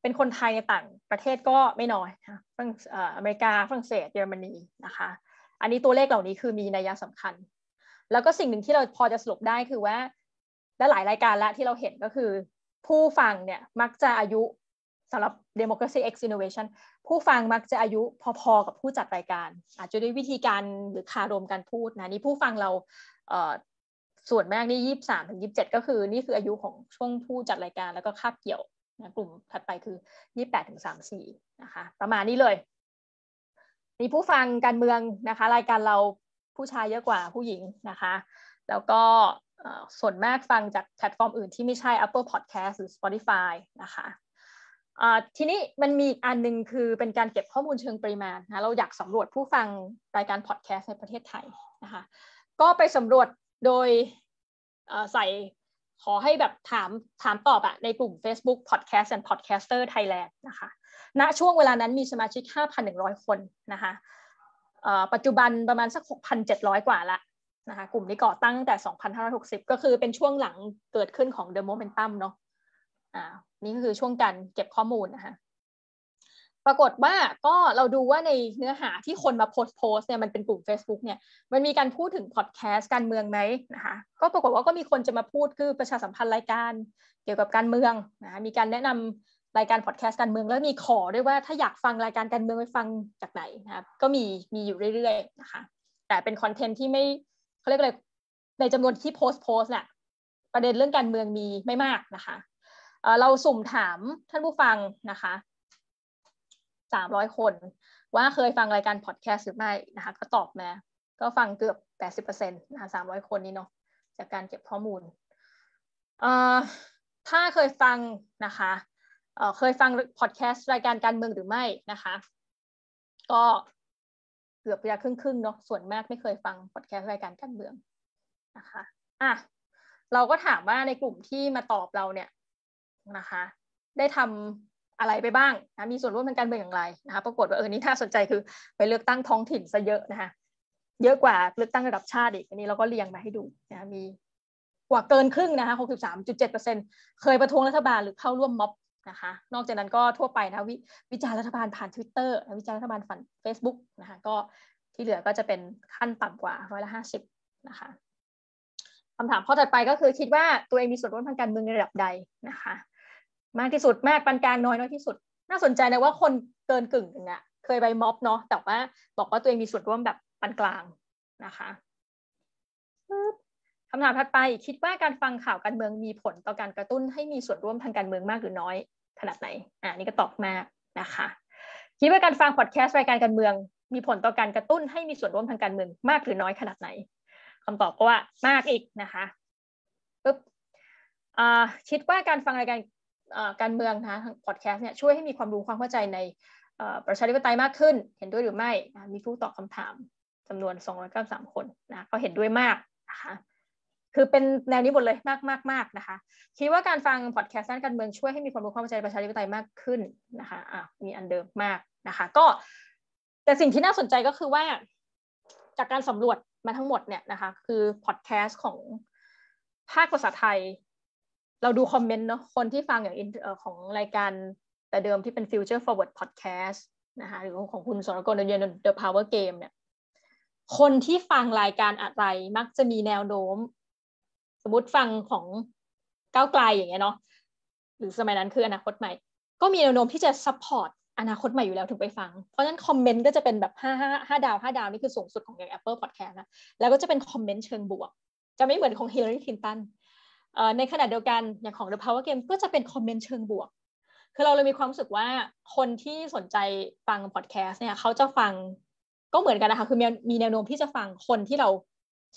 เป็นคนไทยในต่างประเทศก็ไม่น้อยนะฝรั่งอเมริกาฝรั่งเศสเยอรมนีนะคะอันนี้ตัวเลขเหล่านี้คือมีนัยสำคัญ แล้วก็สิ่งหนึ่งที่เราพอจะสรุปได้คือว่าและหลายรายการละที่เราเห็นก็คือ ผู้ฟังเนี่ยมักจะอายุสำหรับ Democracy X Innovation ผู้ฟังมักจะอายุพอ ๆ กับผู้จัดรายการ อาจจะด้วยวิธีการหรือคารมการพูดนะนี่ผู้ฟังเราส่วนมากนี่ยี่สามถึงยี่บเจ็ดก็คือนี่คืออายุของช่วงผู้จัดรายการแล้วก็คาบเกี่ยวนะกลุ่มถัดไปคือยี่แปดถึงสามสี่นะคะประมาณนี้เลยมีผู้ฟังการเมืองนะคะรายการเราผู้ชายเยอะกว่าผู้หญิงนะคะ แล้วก็ส่วนมากฟังจากแพลตฟอร์มอื่นที่ไม่ใช่ Apple Podcast หรือ Spotify นะคะทีนี้มันมีอีกอันหนึ่งคือเป็นการเก็บข้อมูลเชิงปริมาณนะเราอยากสำรวจผู้ฟังรายการพอดแคสต์ในประเทศไทยนะคะก็ไปสำรวจโดยใส่ขอให้แบบถามถามตอบอะในกลุ่ม Facebook Podcast and Podcaster Thailand นะคะณนะช่วงเวลานั้นมีสมาชิก5,100 คนนะคะปัจจุบันประมาณสัก 6,700 กว่าละนะคะกลุ่มนี้ก่อตั้งแต่2,560ก็คือเป็นช่วงหลังเกิดขึ้นของ The Momentum เนาะอ่านี่ก็คือช่วงการเก็บข้อมูลนะคะ ปรากฏว่าก็เราดูว่าในเนื้อหาที่คนมาโพสต์โพสเนี่ยมันเป็นกลุ่ม Facebook เนี่ย มันมีการพูดถึงพอดแคสต์การเมืองไหมนะคะ ก็ปรากฏว่าก็มีคนจะมาพูดคือประชาสัมพันธ์รายการเกี่ยวกับการเมืองนะมีการแนะนำรายการพอดแคสต์การเมืองแล้วมีขอด้วยว่าถ้าอยากฟังรายการการเมืองไปฟังจากไหนนะครับ ก็มีมีอยู่เรื่อยๆนะคะแต่เป็นคอนเทนต์ที่ไม่เขาเรียกอะไรในจำนวนที่โพสต์โพสเนี่ยประเด็นเรื่องการเมืองมีไม่มากนะคะเราสุ่มถามท่านผู้ฟังนะคะสามร้อยคน ว่าเคยฟังรายการพอดแคสต์หรือไม่นะคะก็ตอบมา ก็ฟังเกือบแปดสิบเปอร์เซ็นต์นะสามร้อยคนนี้เนาะจากการเก็บข้อมูล เอ่อถ้าเคยฟังนะคะเเคยฟังพอดแคสต์รายการการเมืองหรือไม่นะคะก็เกือบจะครึ่งครึ่งเนาะส่วนมากไม่เคยฟังพอดแคสต์รายการการเมืองนะคะอ่ะเราก็ถามว่าในกลุ่มที่มาตอบเราเนี่ยนะคะได้ทำอะไรไปบ้างนะมีส่วนร่วมทางการเมืองอย่างไรนะคะ ปรากฏว่าเออนี่น่าสนใจคือไปเลือกตั้งท้องถิ่นซะเยอะนะคะเยอะกว่าเลือกตั้งระดับชาติอีก อันนี้เราก็เรียงมาให้ดูนะมีกว่าเกินครึ่งนะคะ 63.7%เปอร์เเซ็นคยประท้วงรัฐบาลหรือเข้าร่วมม็อบนะคะ นอกจากนั้นก็ทั่วไปนะววิจารณ์รัฐบาลผ่านทวิตเตอร์วิจารณ์รัฐบาลผ่านเฟซบุ๊กนะคะก็ที่เหลือก็จะเป็นขั้นต่ำกว่าร้อยละห้าสิบนะคะคำถามข้อถัดไปก็คือคิดว่าตัวเองมีส่วนร่วมทางการเมืองในระดับใดนะคะมากที่สุดมากปานกลางน้อยน้อยที่สุด น่าสนใจนะว่าคนเกินกึ่งเนี่ยเคยไปม็อบเนาะแต่ว่า บอกว่าตัวเองมีส่วนร่วมแบบปานกลางนะคะคำถามถัดไปคิดว่าการฟังข่าวการเมืองมีผลต่อการกระตุ้นให้มีส่วนร่วมทางการเมืองมากหรือน้อยขนาดไหนอ่านี่ก็ตอบมากนะคะคิดว่าการฟังพอดแคสต์รายการการเมืองมีผลต่อการกระตุ้นให้มีส่วนร่วมทางการเมืองมากหรือน้อยขนาดไหน คำตอบก็ว่ามากอีกนะคะปึ๊บคิดว่าการฟังรายการการเมืองนะพอดแคสต์เนี่ยช่วยให้มีความรู้ความเข้าใจในประชาธิปไตยมากขึ้น เห็นด้วยหรือไม่นะมีผู้ตอบคำถามจำนวน293คนนะก็เห็นด้วยมากนะคะคือเป็นแนวนี้หมดเลยมากมากมากนะคะคิดว่าการฟังพอดแคสต์ด้านการเมืองช่วยให้มีความรู้ความเข้าใจประชาธิปไตยมากขึ้นนะคะอ่ะมีอันเดิมมากนะคะก็แต่สิ่งที่น่าสนใจก็คือว่าจากการสำรวจมาทั้งหมดเนี่ยนะคะคือพอดแคสต์ของภาคภาษาไทยเราดูคอมเมนต์เนาะคนที่ฟังอย่างของรายการแต่เดิมที่เป็น Future Forward Podcast นะคะหรือของคุณสรกลเยน The Power Game เนี่ยคนที่ฟังรายการอะไรมักจะมีแนวโน้ม สมมติฟังของก้าวไกลอย่างเงี้ยเนาะหรือสมัยนั้นคืออนาคตใหม่ ก็มีแนวโน้มที่จะซัพพอร์ตอนาคตใหม่อยู่แล้วถึงไปฟัง เพราะฉะนั้นคอมเมนต์ก็จะเป็นแบบห้าห้าห้าดาวห้าดาวนี่คือสูงสุดของอย่าง Apple Podcast นะแล้วก็จะเป็นคอมเมนต์เชิงบวกจะไม่เหมือนของ Hillary Clinton ในขณะเดียวกันอย่างของ The Power Game ก็จะเป็นคอมเมนต์เชิงบวก คือเราเลยมีความรู้สึกว่าคนที่สนใจฟังพอดแคสต์เนี่ยเขาจะฟังก็เหมือนกันนะคะ คือมีแนวโน้มที่จะฟังคนที่เรา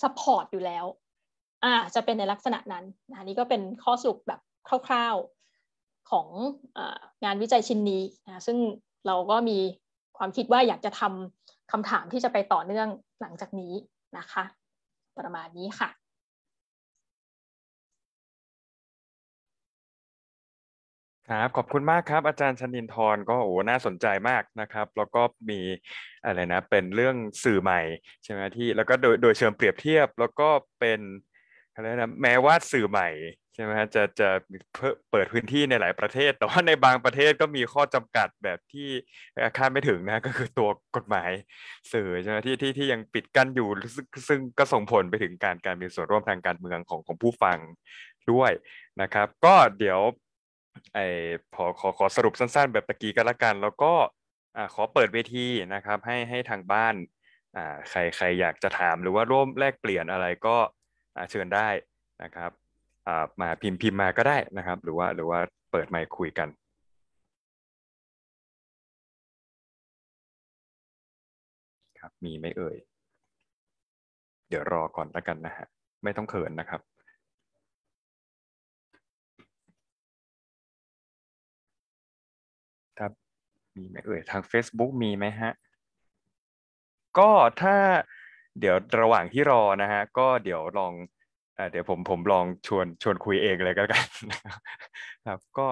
สปอร์ตอยู่แล้วอ่าจะเป็นในลักษณะนั้นนะนี่ก็เป็นข้อสุขแบบคร่าวๆขององานวิจัยชิ้นนี้นะซึ่งเราก็มีความคิดว่าอยากจะทำคำถามที่จะไปต่อเนื่องหลังจากนี้นะคะประมาณนี้ค่ะครับ ขอบคุณมากครับ อาจารย์ชนินทร์ก็โอ้น่าสนใจมากนะครับ แล้วก็มีอะไรนะเป็นเรื่องสื่อใหม่ใช่ไหมที่แล้วก็โดยโดยเชิงเปรียบเทียบ แล้วก็เป็นอะไรนะแม้ว่าสื่อใหม่ใช่ไหมจะจะเปิดพื้นที่ในหลายประเทศแต่ว่าในบางประเทศก็มีข้อจำกัดแบบที่คาดไม่ถึงนะก็คือตัวกฎหมายสื่อใช่ไหมที่ที่ที่ยังปิดกั้นอยู่ ซึ่งก็ส่งผลไปถึงการการมีส่วนร่วมทางการเมืองของของผู้ฟังด้วยนะครับ ก็เดี๋ยวไอพอขอขอสรุปสั้นๆแบบตะกี้ก็แล้วกัน แล้วก็ขอเปิดเวทีนะครับ ให้ให้ทางบ้านใครใครอยากจะถาม หรือว่าร่วมแลกเปลี่ยนอะไรก็เชิญได้นะครับมาพิมพ์พิมพ์มาก็ได้นะครับ หรือว่าหรือว่าเปิดไมค์คุยกันครับมีไม่เอ่ย เดี๋ยวรอก่อนแล้วกันนะฮะไม่ต้องเขินนะครับมีไหมเอ่ยทาง Facebook มีไหมฮะ ก็ ถ้า เดี๋ยว ระหว่างที่รอ นะ ฮะ ก็ เดี๋ยว ลองเดี๋ยวผมผมลองชวนชวนคุยเองเลยก็แล้วกันครับ ก็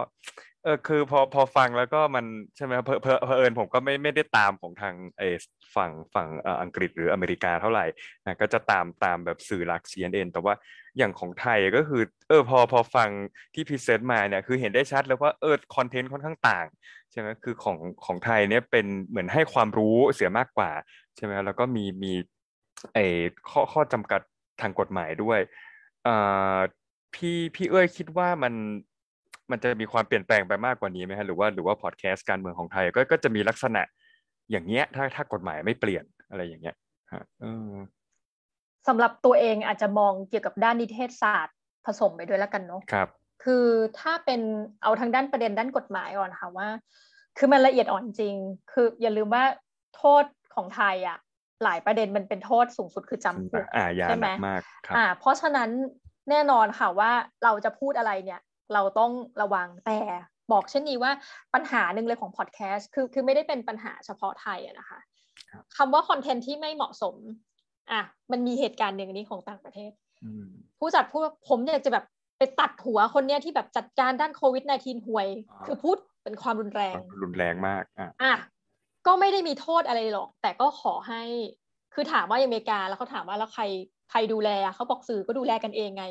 เออคือพอพอฟังแล้วก็มันใช่ไหมเพอเพอเพอเอิญผมก็ไม่ไม่ได้ตามของทางไอ้ฝั่งฝั่งอังกฤษหรืออเมริกาเท่าไหร่ก็จะตามตามแบบสื่อหลัก CNN แต่ว่าอย่างของไทยก็คือเออพอพอฟังที่พิเศษมาเนี่ยคือเห็นได้ชัดแล้วว่าเออคอนเทนต์ค่อนข้างต่างใช่ไหมคือของของไทยเนี่ยเป็นเหมือนให้ความรู้เสียมากกว่าใช่ไหมแล้วก็มีมีไอ้ข้อข้อจำกัดทางกฎหมายด้วยพี่พี่เอ้ยคิดว่ามันมันจะมีความเปลี่ยนแปลงไปมากกว่านี้ไหมฮะหรือว่าหรือว่าพอดแคสต์การเมืองของไทยก็ก็จะมีลักษณะอย่างเงี้ย ถ้าถ้ากฎหมายไม่เปลี่ยนอะไรอย่างเงี้ยฮะสำหรับตัวเองอาจจะมองเกี่ยวกับด้านนิเทศศาสตร์ ผสมไปด้วยแล้วกันเนาะครับคือถ้าเป็นเอาทางด้านประเด็นด้านกฎหมายก่อนค่ะว่า คือมันละเอียดอ่อนจริง คือ อย่าลืมว่าโทษของไทยอะ่ะหลายประเด็นมันเป็นโทษสูงสุดคือจำคุกใช่ไหมอ่าเพราะฉะนั้นแน่นอนค่ะว่าเราจะพูดอะไรเนี่ย เราต้องระวังแต่บอกเช่นนี้ว่าปัญหาหนึ่งเลยของพอดแคสต์คือคือไม่ได้เป็นปัญหาเฉพาะไทยนะคะ คำว่าคอนเทนต์ที่ไม่เหมาะสมอ่ะมันมีเหตุการณ์หนึ่งนี้ของต่างประเทศผู้จัดพูดผมอยากจะแบบไปตัดหัวคนเนี้ยที่แบบจัดการด้านโควิด -19 ห่วย คือพูดเป็นความรุนแรงรุนแรงมากอ่ะก็ไม่ได้มีโทษอะไรหรอก แต่ก็ขอให้ คือถามว่าอเมริกาแล้วเขาถามว่าแล้วใคร ใครดูแลเขาบอกสื่อก็ดูแลกันเองไง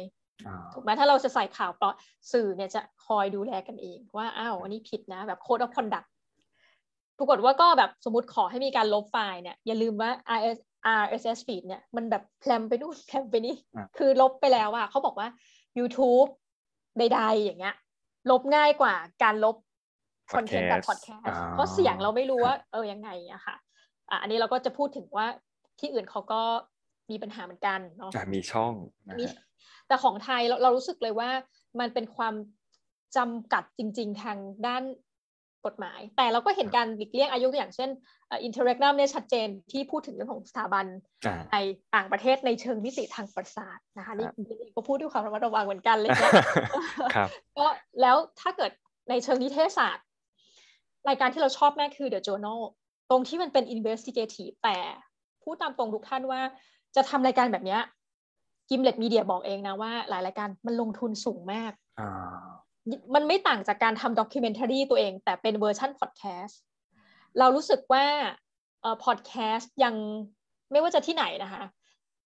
ถูกไหมถ้าเราจะใส่ข่าวปลอดสื่อเนี่ยจะคอยดูแลกันเอง ว่า อ้าว อันนี้ผิดนะ แบบโค้ดออฟคอนดักปรากฏว่าก็แบบสมมติขอให้มีการลบไฟล์เนี่ย อย่าลืมว่า RS RSS feed เนี่ย มันแบบแพลมไปนู่นแพลมไปนี่คือลบไปแล้วอะเขาบอกว่า YouTube ใดๆ อย่างเงี้ย ลบง่ายกว่าการลบคอนเทนต์แบบพอดแคสต์เพราะเสียงเราไม่รู้ว่าเออยังไงอะค่ะอ่ะอันนี้เราก็จะพูดถึงว่าที่อื่นเขาก็มีปัญหาเหมือนกันเนาะมีช่องนะแต่ของไทยเราเรารู้สึกเลยว่ามันเป็นความจำกัดจริงๆทางด้านกฎหมาย แต่เราก็เห็นการหลีกเลี่ยงอายุอย่างเช่นอินเทอร์เรกนัมเนี่ยชัดเจนที่พูดถึงเรื่องของสถาบัน ในต่างประเทศในเชิงนิติทางประสาทนะคะนี่งก็พูดด้วยความระมัดระวังเหมือนกันเลยก็แล้วถ้าเกิดในเชิงนิเทศศาสตร์รายการที่เราชอบแม่คือ The Journal ตรงที่มันเป็น investigative แต่พูดตามตรงทุกท่านว่าจะทำรายการแบบเนี้ยกิมเล็ตมีเดียบอกเองนะว่า หลายรายการมันลงทุนสูงมาก มันไม่ต่างจากการทำด็อกิเมนทารีตัวเอง แต่เป็นเวอร์ชันพอดแคสต์เรารู้สึกว่าเอ่อพอดแคสต์ยังไม่ว่าจะที่ไหนนะคะ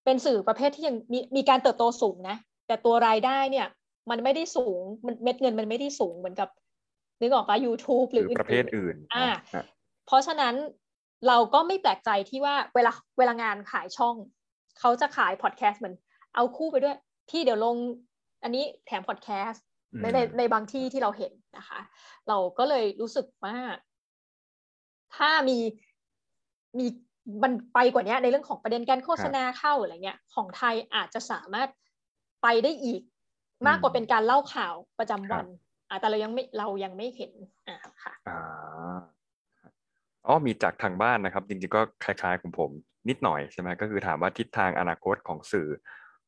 เป็นสื่อประเภทที่ยังมีมีการเติบโตสูงนะ แต่ตัวรายได้เนี่ย มันไม่ได้สูง มันเม็ดเงินมันไม่ได้สูงเหมือนกับนึกออกปะ YouTube หรือประเภทอื่นอ่าเพราะฉะนั้นเราก็ไม่แปลกใจที่ว่าเวลาเวลางานขายช่อง เขาจะขายพอดแคสต์เหมือนเอาคู่ไปด้วยที่เดี๋ยวลงอันนี้แถมพอดแคสต์ในในในบางที่ที่เราเห็นนะคะ เราก็เลยรู้สึกว่า ถ้ามีมีมันไปกว่านี้ในเรื่องของประเด็นการโฆษณาเข้าอะไรเงี้ย ของไทยอาจจะสามารถไปได้อีกมากกว่าเป็นการเล่าข่าวประจำวัน่าแต่เรายังไม่เรายังไม่เห็นอ่าค่ะออ๋อมีจากทางบ้านนะครับ จริงๆก็คล้ายๆ ของผมนิดหน่อยใช่ไหมก็คือถามว่าทิศทางอนาคตของสื่อ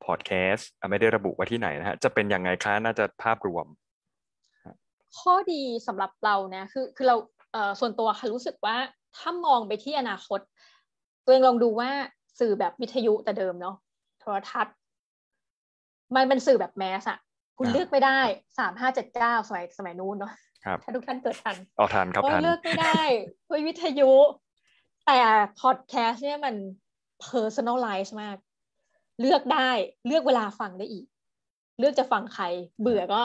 พอดแคสต์ไม่ได้ระบุว่าที่ไหนนะฮะจะเป็นยังไงคะน่าจะภาพรวม ข้อดีสำหรับเรานะคือคือเราเอ่อส่วนตัวค่ะรู้สึกว่าถ้ามองไปที่อนาคต ตัวเองลองดูว่าสื่อแบบวิทยุแต่เดิมเนาะโทรทัศน์มันเป็นสื่อแบบแมสอะคุณเลือกไม่ได้สามห้าเจ็ดเก้าสมัยสมัยนู้นเนาะถ้าทุกท่านเกิดทัน ออกทันครับทัน เลือกไม่ได้ด้วยวิทยุ แต่พอดแคสต์เนี่ยมัน personalize มาก เลือกได้ เลือกเวลาฟังได้อีก เลือกจะฟังใคร เบื่อก็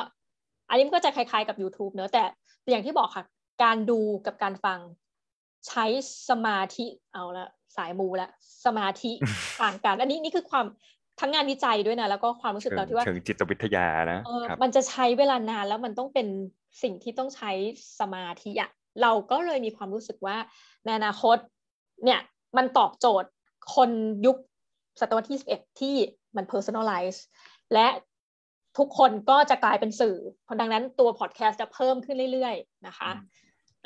อันนี้มันก็จะคล้ายๆกับ YouTube เนอะแต่ อย่างที่บอกค่ะ การดูกับการฟังใช้สมาธิเอาละสายมูละสมาธิต่างกันอันนี้นี่คือความทั้งงานวิจัยด้วยนะแล้วก็ความรู้สึกเราที่ว่าเชิงจิตวิทยานะมันจะใช้เวลานานแล้วมันต้องเป็นสิ่งที่ต้องใช้สมาธิอะเราก็เลยมีความรู้สึกว่าในอนาคต เนี่ยมันตอบโจทย์ คนยุคศตวรรษที่11ที่มัน personalize และทุกคนก็จะกลายเป็นสื่อเพราะดังนั้นตัวพอดแคสต์จะเพิ่มขึ้นเรื่อยๆนะคะ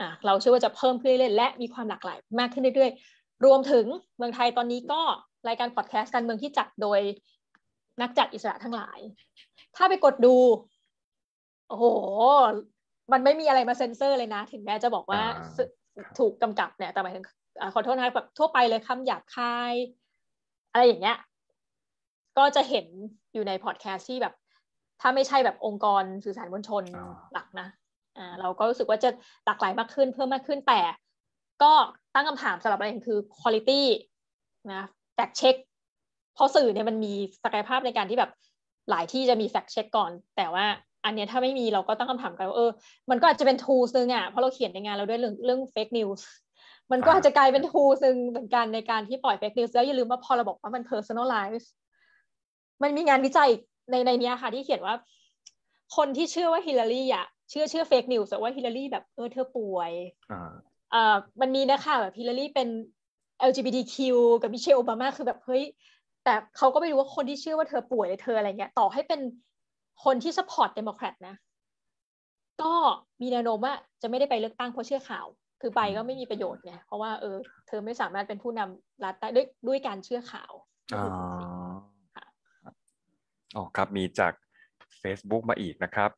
ะเราเชื่อว่าจะเพิ่มขึ้นเรื่อยๆและมีความหลากหลายมากขึ้นเรื่อยๆ รวมถึงเมืองไทยตอนนี้ก็รายการพอดแคสต์การเมืองที่จัดโดยนักจัดอิสระทั้งหลาย ถ้าไปกดดู โอ้โห มันไม่มีอะไรมาเซ็นเซอร์เลยนะ ถึงแม้จะบอกว่าถูกกำกับเนี่ย แต่หมายถึงขอโทษนะแบบทั่วไปเลยคำหยาบคาย อะไรอย่างเงี้ย ก็จะเห็นอยู่ในพอดแคสต์ที่แบบ ถ้าไม่ใช่แบบองค์กรสื่อสารมวลชนหลักนะ เราก็รู้สึกว่าจะหลากหลายมากขึ้นเพิ่มมากขึ้นแต่ก็ตั้งคำถามสำหรับอะไรคือคุณภาพนะแฟกเช็คเพราะสื่อเนี่ยมันมีศักยภาพในการที่แบบหลายที่จะมีแฟกเช็คก่อน แต่ว่าอันเนี้ยถ้าไม่มีเราก็ตั้งคำถามกันว่าเออ มันก็อาจจะเป็นทูซึ่งอ่ะเพราะเราเขียนในงานเราด้วยเรื่องเรื่องเฟกนิวส์มันก็อาจจะกลายเป็นทูซึ่งเหมือนกันในการที่ปล่อยเฟกนิวส์แล้วอย่าลืมว่าพอเราบอกว่ามันเพอร์ซันอลไลซ์มันมีงานวิจัยในในเนี้ยค่ะ ที่เขียนว่า คนที่เชื่อว่าฮิลลารีอ่ะ เชื่อเชื่อเฟกนิวส์ว่าฮิลลารีแบบเออ เธอป่วย อ่ามันมีนะคะแบบฮิลลารีเป็น LGBTQ กับมิเชล โอบามา คือแบบ เฮ้ย แต่เขาก็ไม่รู้ว่าคนที่เชื่อว่าเธอป่วยหรือเธออะไรเงี้ยต่อให้เป็นคนที่สปอร์ตเดโมแครตนะ ก็มีแนวโน้มว่าจะไม่ได้ไปเลือกตั้งเพราะเชื่อข่าว คือไปก็ไม่มีประโยชน์ไง เพราะว่าเออเธอไม่สามารถเป็นผู้นำรัฐได้ด้วยด้วยการเชื่อข่าว อ๋อ ครับ มีจาก Facebook มาอีกนะครับ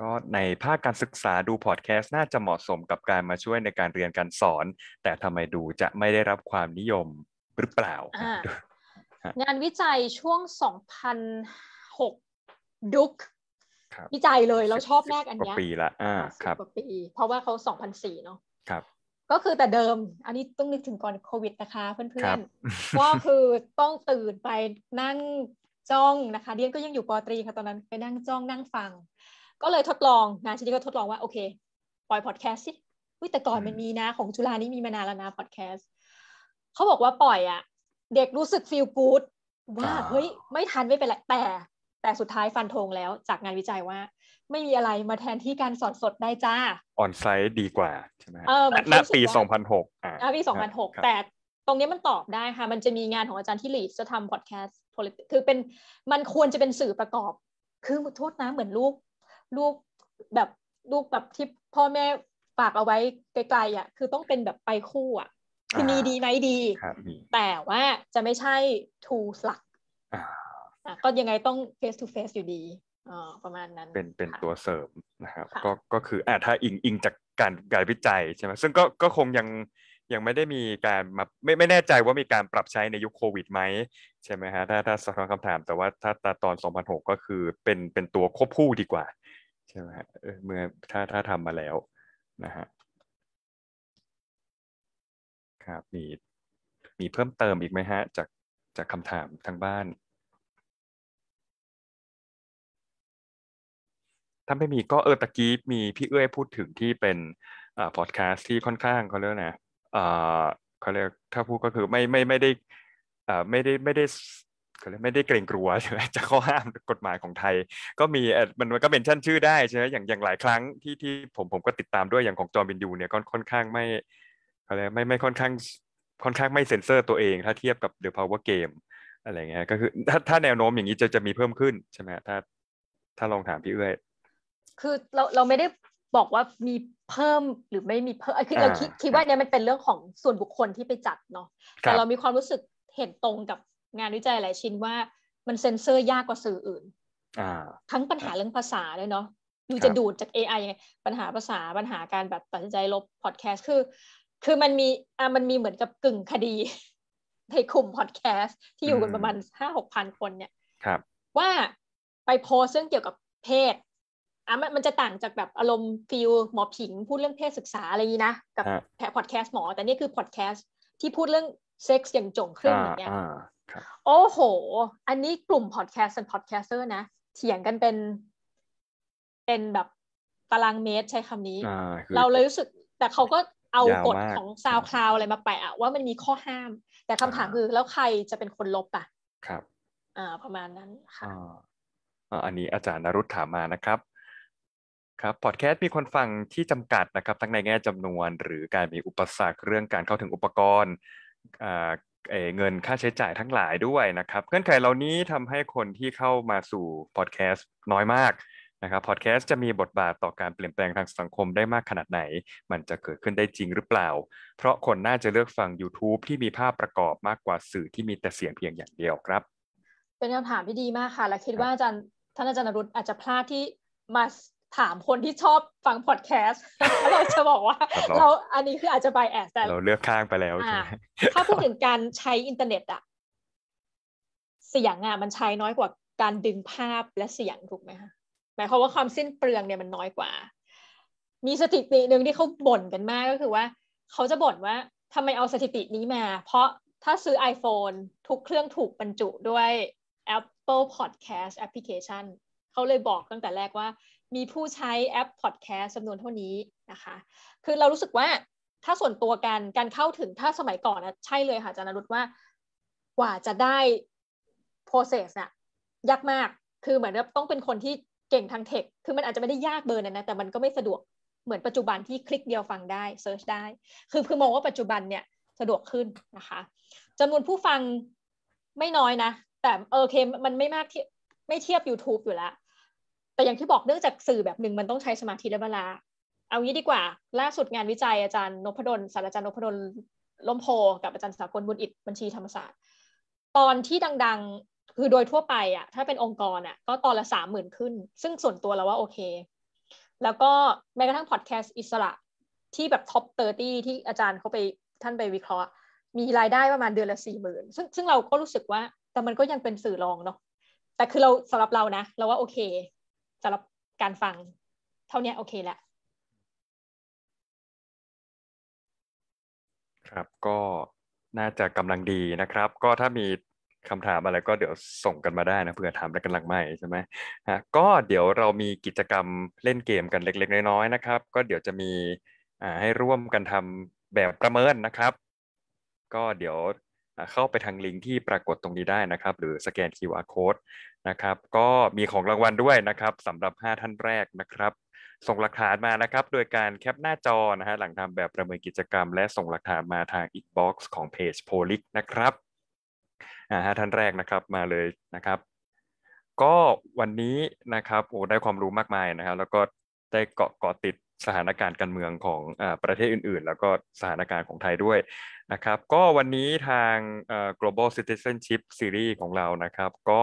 ก็ในภาคการศึกษาดูพอดแคสต์น่าจะเหมาะสมกับการมาช่วยในการเรียนการสอน แต่ทำไมดูจะไม่ได้รับความนิยมหรือเปล่า งานวิจัยช่วง 2006 ดุก วิจัยเลยเราชอบแรกอันเนี้ยปีละอ่าครับปีเพราะว่าเขา 2004 เนาะครับก็คือแต่เดิมอันนี้ต้องนึกถึงก่อนโควิดนะคะเพื่อนๆ ก็คือต้องตื่นไปนั่งจ้องนะคะ เรียนก็ยังอยู่ปตรีค่ะตอนนั้นไปนั่งจ้องนั่งฟังก็เลยทดลองนะนชิ้นี้ก็ทดลองว่าโอเค ปล่อยพอดแคสต์สิ แต่ก่อนมันมีนะของจุฬานี่มีมานานแล้วนะพอดแคสต์เขาบอกว่าปล่อยอะเด็กรู้สึกฟีลกู๊ดว่า เฮ้ย ไม่ทัน ไม่เป็นไร แต่ แต่สุดท้ายฟันธงแล้วจากงานวิจัยว่า ไม่มีอะไรมาแทนที่การสอนสดได้จ้าออนไซต์ดีกว่า ใช่ไหมเออณปีสองพันหกอ่าปีสองพันหกแต่ตรงนี้มันตอบได้ค่ะมันจะมีงานของอาจารย์ที่หลีดจะทำพอดแคสต์คือเป็นมันควรจะเป็นสื่อประกอบ คือโทษนะเหมือนลูกลูกแบบ ลูกแบบที่พ่อแม่ฝากเอาไว้ไกลๆอ่ะคือต้องเป็นแบบไปคู่อ่ะ คือมีดีไหมดีแต่ว่าจะไม่ใช่ทูสหลักก็ยังไงต้อง face to face อยู่ดีประมาณนั้น เป็นเป็นตัวเสริมนะครับก็ก็คืออ่าถ้าอิงอิงจากการการวิจัยใช่ไหมซึ่งก็ก็คงยังยังไม่ได้มีการมาไม่ไม่แน่ใจว่ามีการปรับใช้ในยุคโควิดไหมใช่ไหมฮะถ้าถ้าสะท้อนคำถาม แต่ว่าถ้าตาตอน 2006 ก็คือเป็นเป็นตัวควบคู่ดีกว่าช่ไหมฮะเมื่อถ้าถ้าทำมาแล้วนะฮะครับมีมีเพิ่มเติมอีกไหมฮะจากจากคำถามทางบ้าน ถ้าไม่มีก็เออตะกี้มีพี่เอ้ยพูดถึงที่เป็นอ่าพอดแคสต์ที่ค่อนข้างเขาเรียกนะอ่าเขาเรียกถ้าพูดก็คือไม่ไม่ไม่ได้อ่าไม่ได้ไม่ได้เขาเรียกไม่ได้เกรงกลัวใช่ไหมจะข้อห้ามกฎหมายของไทย ก็มีมันมันก็เป็นชั่นชื่อได้ใช่ไหมอย่างอย่างหลายครั้งที่ที่ผมผมก็ติดตามด้วยอย่างของจอร์บินยูเนี่ยก็ค่อนข้างไม่เขาเรียกไม่ไม่ค่อนข้างค่อนข้างไม่เซ็นเซอร์ตัวเอง ถ้าเทียบกับเดอะพาวเวอร์เกมอะไรเงี้ยก็คือถ้าถ้าแนวโน้มอย่างนี้จะจะมีเพิ่มขึ้น ใช่ไหมถ้าถ้าลองถามพี่เอื้ยคือเราเราไม่ได้บอกว่ามีเพิ่มหรือไม่มีเพิ่มคือเราคิดคิดว่าเนี่ยมันเป็นเรื่องของส่วนบุคคลที่ไปจัดเนาะแต่เรามีความรู้สึกเห็นตรงกับงานวิจัยหลายชิ้นว่ามันเซ็นเซอร์ยากกว่าสื่ออื่นทั้งปัญหาเรื่องภาษาเลยเนาะดูจะดูดจาก AI ยังไงปัญหาภาษาปัญหาการแบบตัดสินใจลบพอดแคสต์ คือ คือมันมีอ่ามันมีเหมือนกับกึ่งคดี ในกลุ่มพอดแคสต์ที่อยู่กันประมาณห้าหกพันคนเนี่ยครับ ว่าไปโพสเรื่องเกี่ยวกับเพศอ่ะมันมันจะต่างจากแบบอารมณ์ฟิลหมอผิงพูดเรื่องเพศศึกษาอะไรนี้นะกับแพพอดแคสต์หมอ แต่นี่คือพอดแคสต์ที่พูดเรื่องเซ็กส์อย่างจงครึ่งอย่างเงี้ยโอ้โห อันนี้กลุ่มพอดแคสต์และพอดแคสเตอร์นะเถียงกันเป็นเป็นแบบตารางเมตรใช้คำนี้ เราเลยรู้สึก แต่เขาก็เอากฎของซาวคลาวอะไรมาแปะว่ามันมีข้อห้าม แต่คำถามคือแล้วใครจะเป็นคนลบอ่ะ ครับ อ่าประมาณนั้นค่ะ อันนี้อาจารย์นรุธถามมานะครับ ครับ พอดแคสต์มีคนฟังที่จำกัดนะครับ ทั้งในแง่จำนวนหรือการมีอุปสรรคเรื่องการเข้าถึงอุปกรณ์อ่าเงินค่าใช้จ่ายทั้งหลายด้วยนะครับเงื่อนไขเหล่านี้ทำให้คนที่เข้ามาสู่ พอดแคสต์น้อยมากนะครับพอดแคสต์จะมีบทบาทต่อการเปลี่ยนแปลงทางสังคมได้มากขนาดไหน มันจะเกิดขึ้นได้จริงหรือเปล่า เพราะคนน่าจะเลือกฟัง YouTube ที่มีภาพประกอบมากกว่าสื่อที่มีแต่เสียงเพียงอย่างเดียวครับ เป็นคำถามที่ดีมากค่ะ และคิดว่าอาจารย์ท่านอาจารย์นรุตอาจจะพลาดที่มาถามคนที่ชอบฟังพอดแคสต์เราจะบอกว่าเราอันนี้คืออาจจะไบแอบแต่เราเลือกข้างไปแล้ว ถ้าพูดถึงการใช้อินเทอร์เน็ตอะเสียงอะมันใช้น้อยกว่าการดึงภาพและเสียงถูกไหมคะหมายความว่าความสิ้นเปลืองเนี่ยมันน้อยกว่า มีสถิติหนึ่งที่เขาบ่นกันมากก็คือว่า เขาจะบ่นว่าทำไมเอาสถิตินี้มา เพราะถ้าซื้อ iPhone ทุกเครื่องถูกบรรจุด้วย Apple Podcast Application เขาเลยบอกตั้งแต่แรกว่ามีผู้ใช้แอปพอดแคสต์จำนวนเท่านี้นะคะ คือเรารู้สึกว่าถ้าส่วนตัวกันการเข้าถึงถ้าสมัยก่อนนะใช่เลยค่ะจานารุตว่ากว่าจะได้ process นะ่ะยากมาก คือเหมือนต้องเป็นคนที่เก่งทางเทค คือมันอาจจะไม่ได้ยากเบอร์นั้นนะ แต่มันก็ไม่สะดวกเหมือนปัจจุบันที่คลิกเดียวฟังได้เซิร์ชได้ คือคือมองว่าปัจจุบันเนี่ยสะดวกขึ้นนะคะจำนวนผู้ฟังไม่น้อยนะ แต่โอเคมันไม่มากที่ไม่เทียบ YouTube อยู่แล้วแต่อย่างที่บอกเนื่องจากสื่อแบบหนึ่งมันต้องใช้สมาธิและเวลา เอางี้ดีกว่าล่าสุดงานวิจัยอาจารย์นพดลศาสตราจารย์นพดลล้มโพ กับอาจารย์สากลบุญอิฐบัญชีธรรมศาสตร์ ตอนที่ดังๆ คือโดยทั่วไปอะถ้าเป็นองค์กรอะก็ตอนละสามหมื่นขึ้น ซึ่งส่วนตัวเราว่าโอเค แล้วก็แม้กระทั่งพอดแคสต์อิสระที่แบบท็อปี้ที่อาจารย์เขาไปท่านไปวิเคราะห์ มีรายได้ประมาณเดือนละสี่หมื่นซึ่งซึ่งเราก็รู้สึกว่าแต่มันก็ยังเป็นสื่อรองเนาะแต่คือเราสำหรับเรานะเราว่าโอเคสำหรับการฟังเท่านี้โอเคแล้วครับก็น่าจะกำลังดีนะครับ ก็ถ้ามีคำถามอะไรก็เดี๋ยวส่งกันมาได้นะเผื่อถามกันหลังใหม่ใช่ไหมฮะก็เดี๋ยวเรามีกิจกรรมเล่นเกมกันเล็ก ๆน้อยๆนะครับก็เดี๋ยวจะมีให้ร่วมกันทำแบบประเมินนะครับ ก็เดี๋ยวเข้าไปทางลิงก์ที่ปรากฏตรงนี้ได้นะครับหรือสแกน QR code นะครับก็มีของรางวัลด้วยนะครับสำหรับ 5 ท่านแรกนะครับ ส่งหลักฐานมานะครับโดยการแคปหน้าจอนะฮะหลังทำแบบประเมินกิจกรรม และส่งหลักฐานมาทางอินบ็อกซ์ของเพจโพลิกนะครับห้าท่านแรกนะครับมาเลยนะครับ ก็วันนี้นะครับโอ้ได้ความรู้มากมายนะครับ แล้วก็ได้เกาะเกาะติดสถานการณ์การเมืองของอประเทศอื่นๆ แล้วก็สถานการณ์ของไทยด้วยนะครับ ก็วันนี้ทาง global citizenship series ของเรานะครับ ก็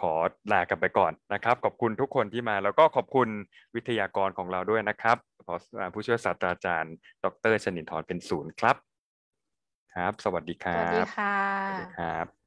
ขอลากันไปก่อนนะครับ ขอบคุณทุกคนที่มา แล้วก็ขอบคุณวิทยากรของเราด้วยนะครับผู้ช่วยศาสตราจารย์ ดร ชนินทร์เป็นศูนย์ครับ ครับ สวัสดีครับ สวัสดีค่ะ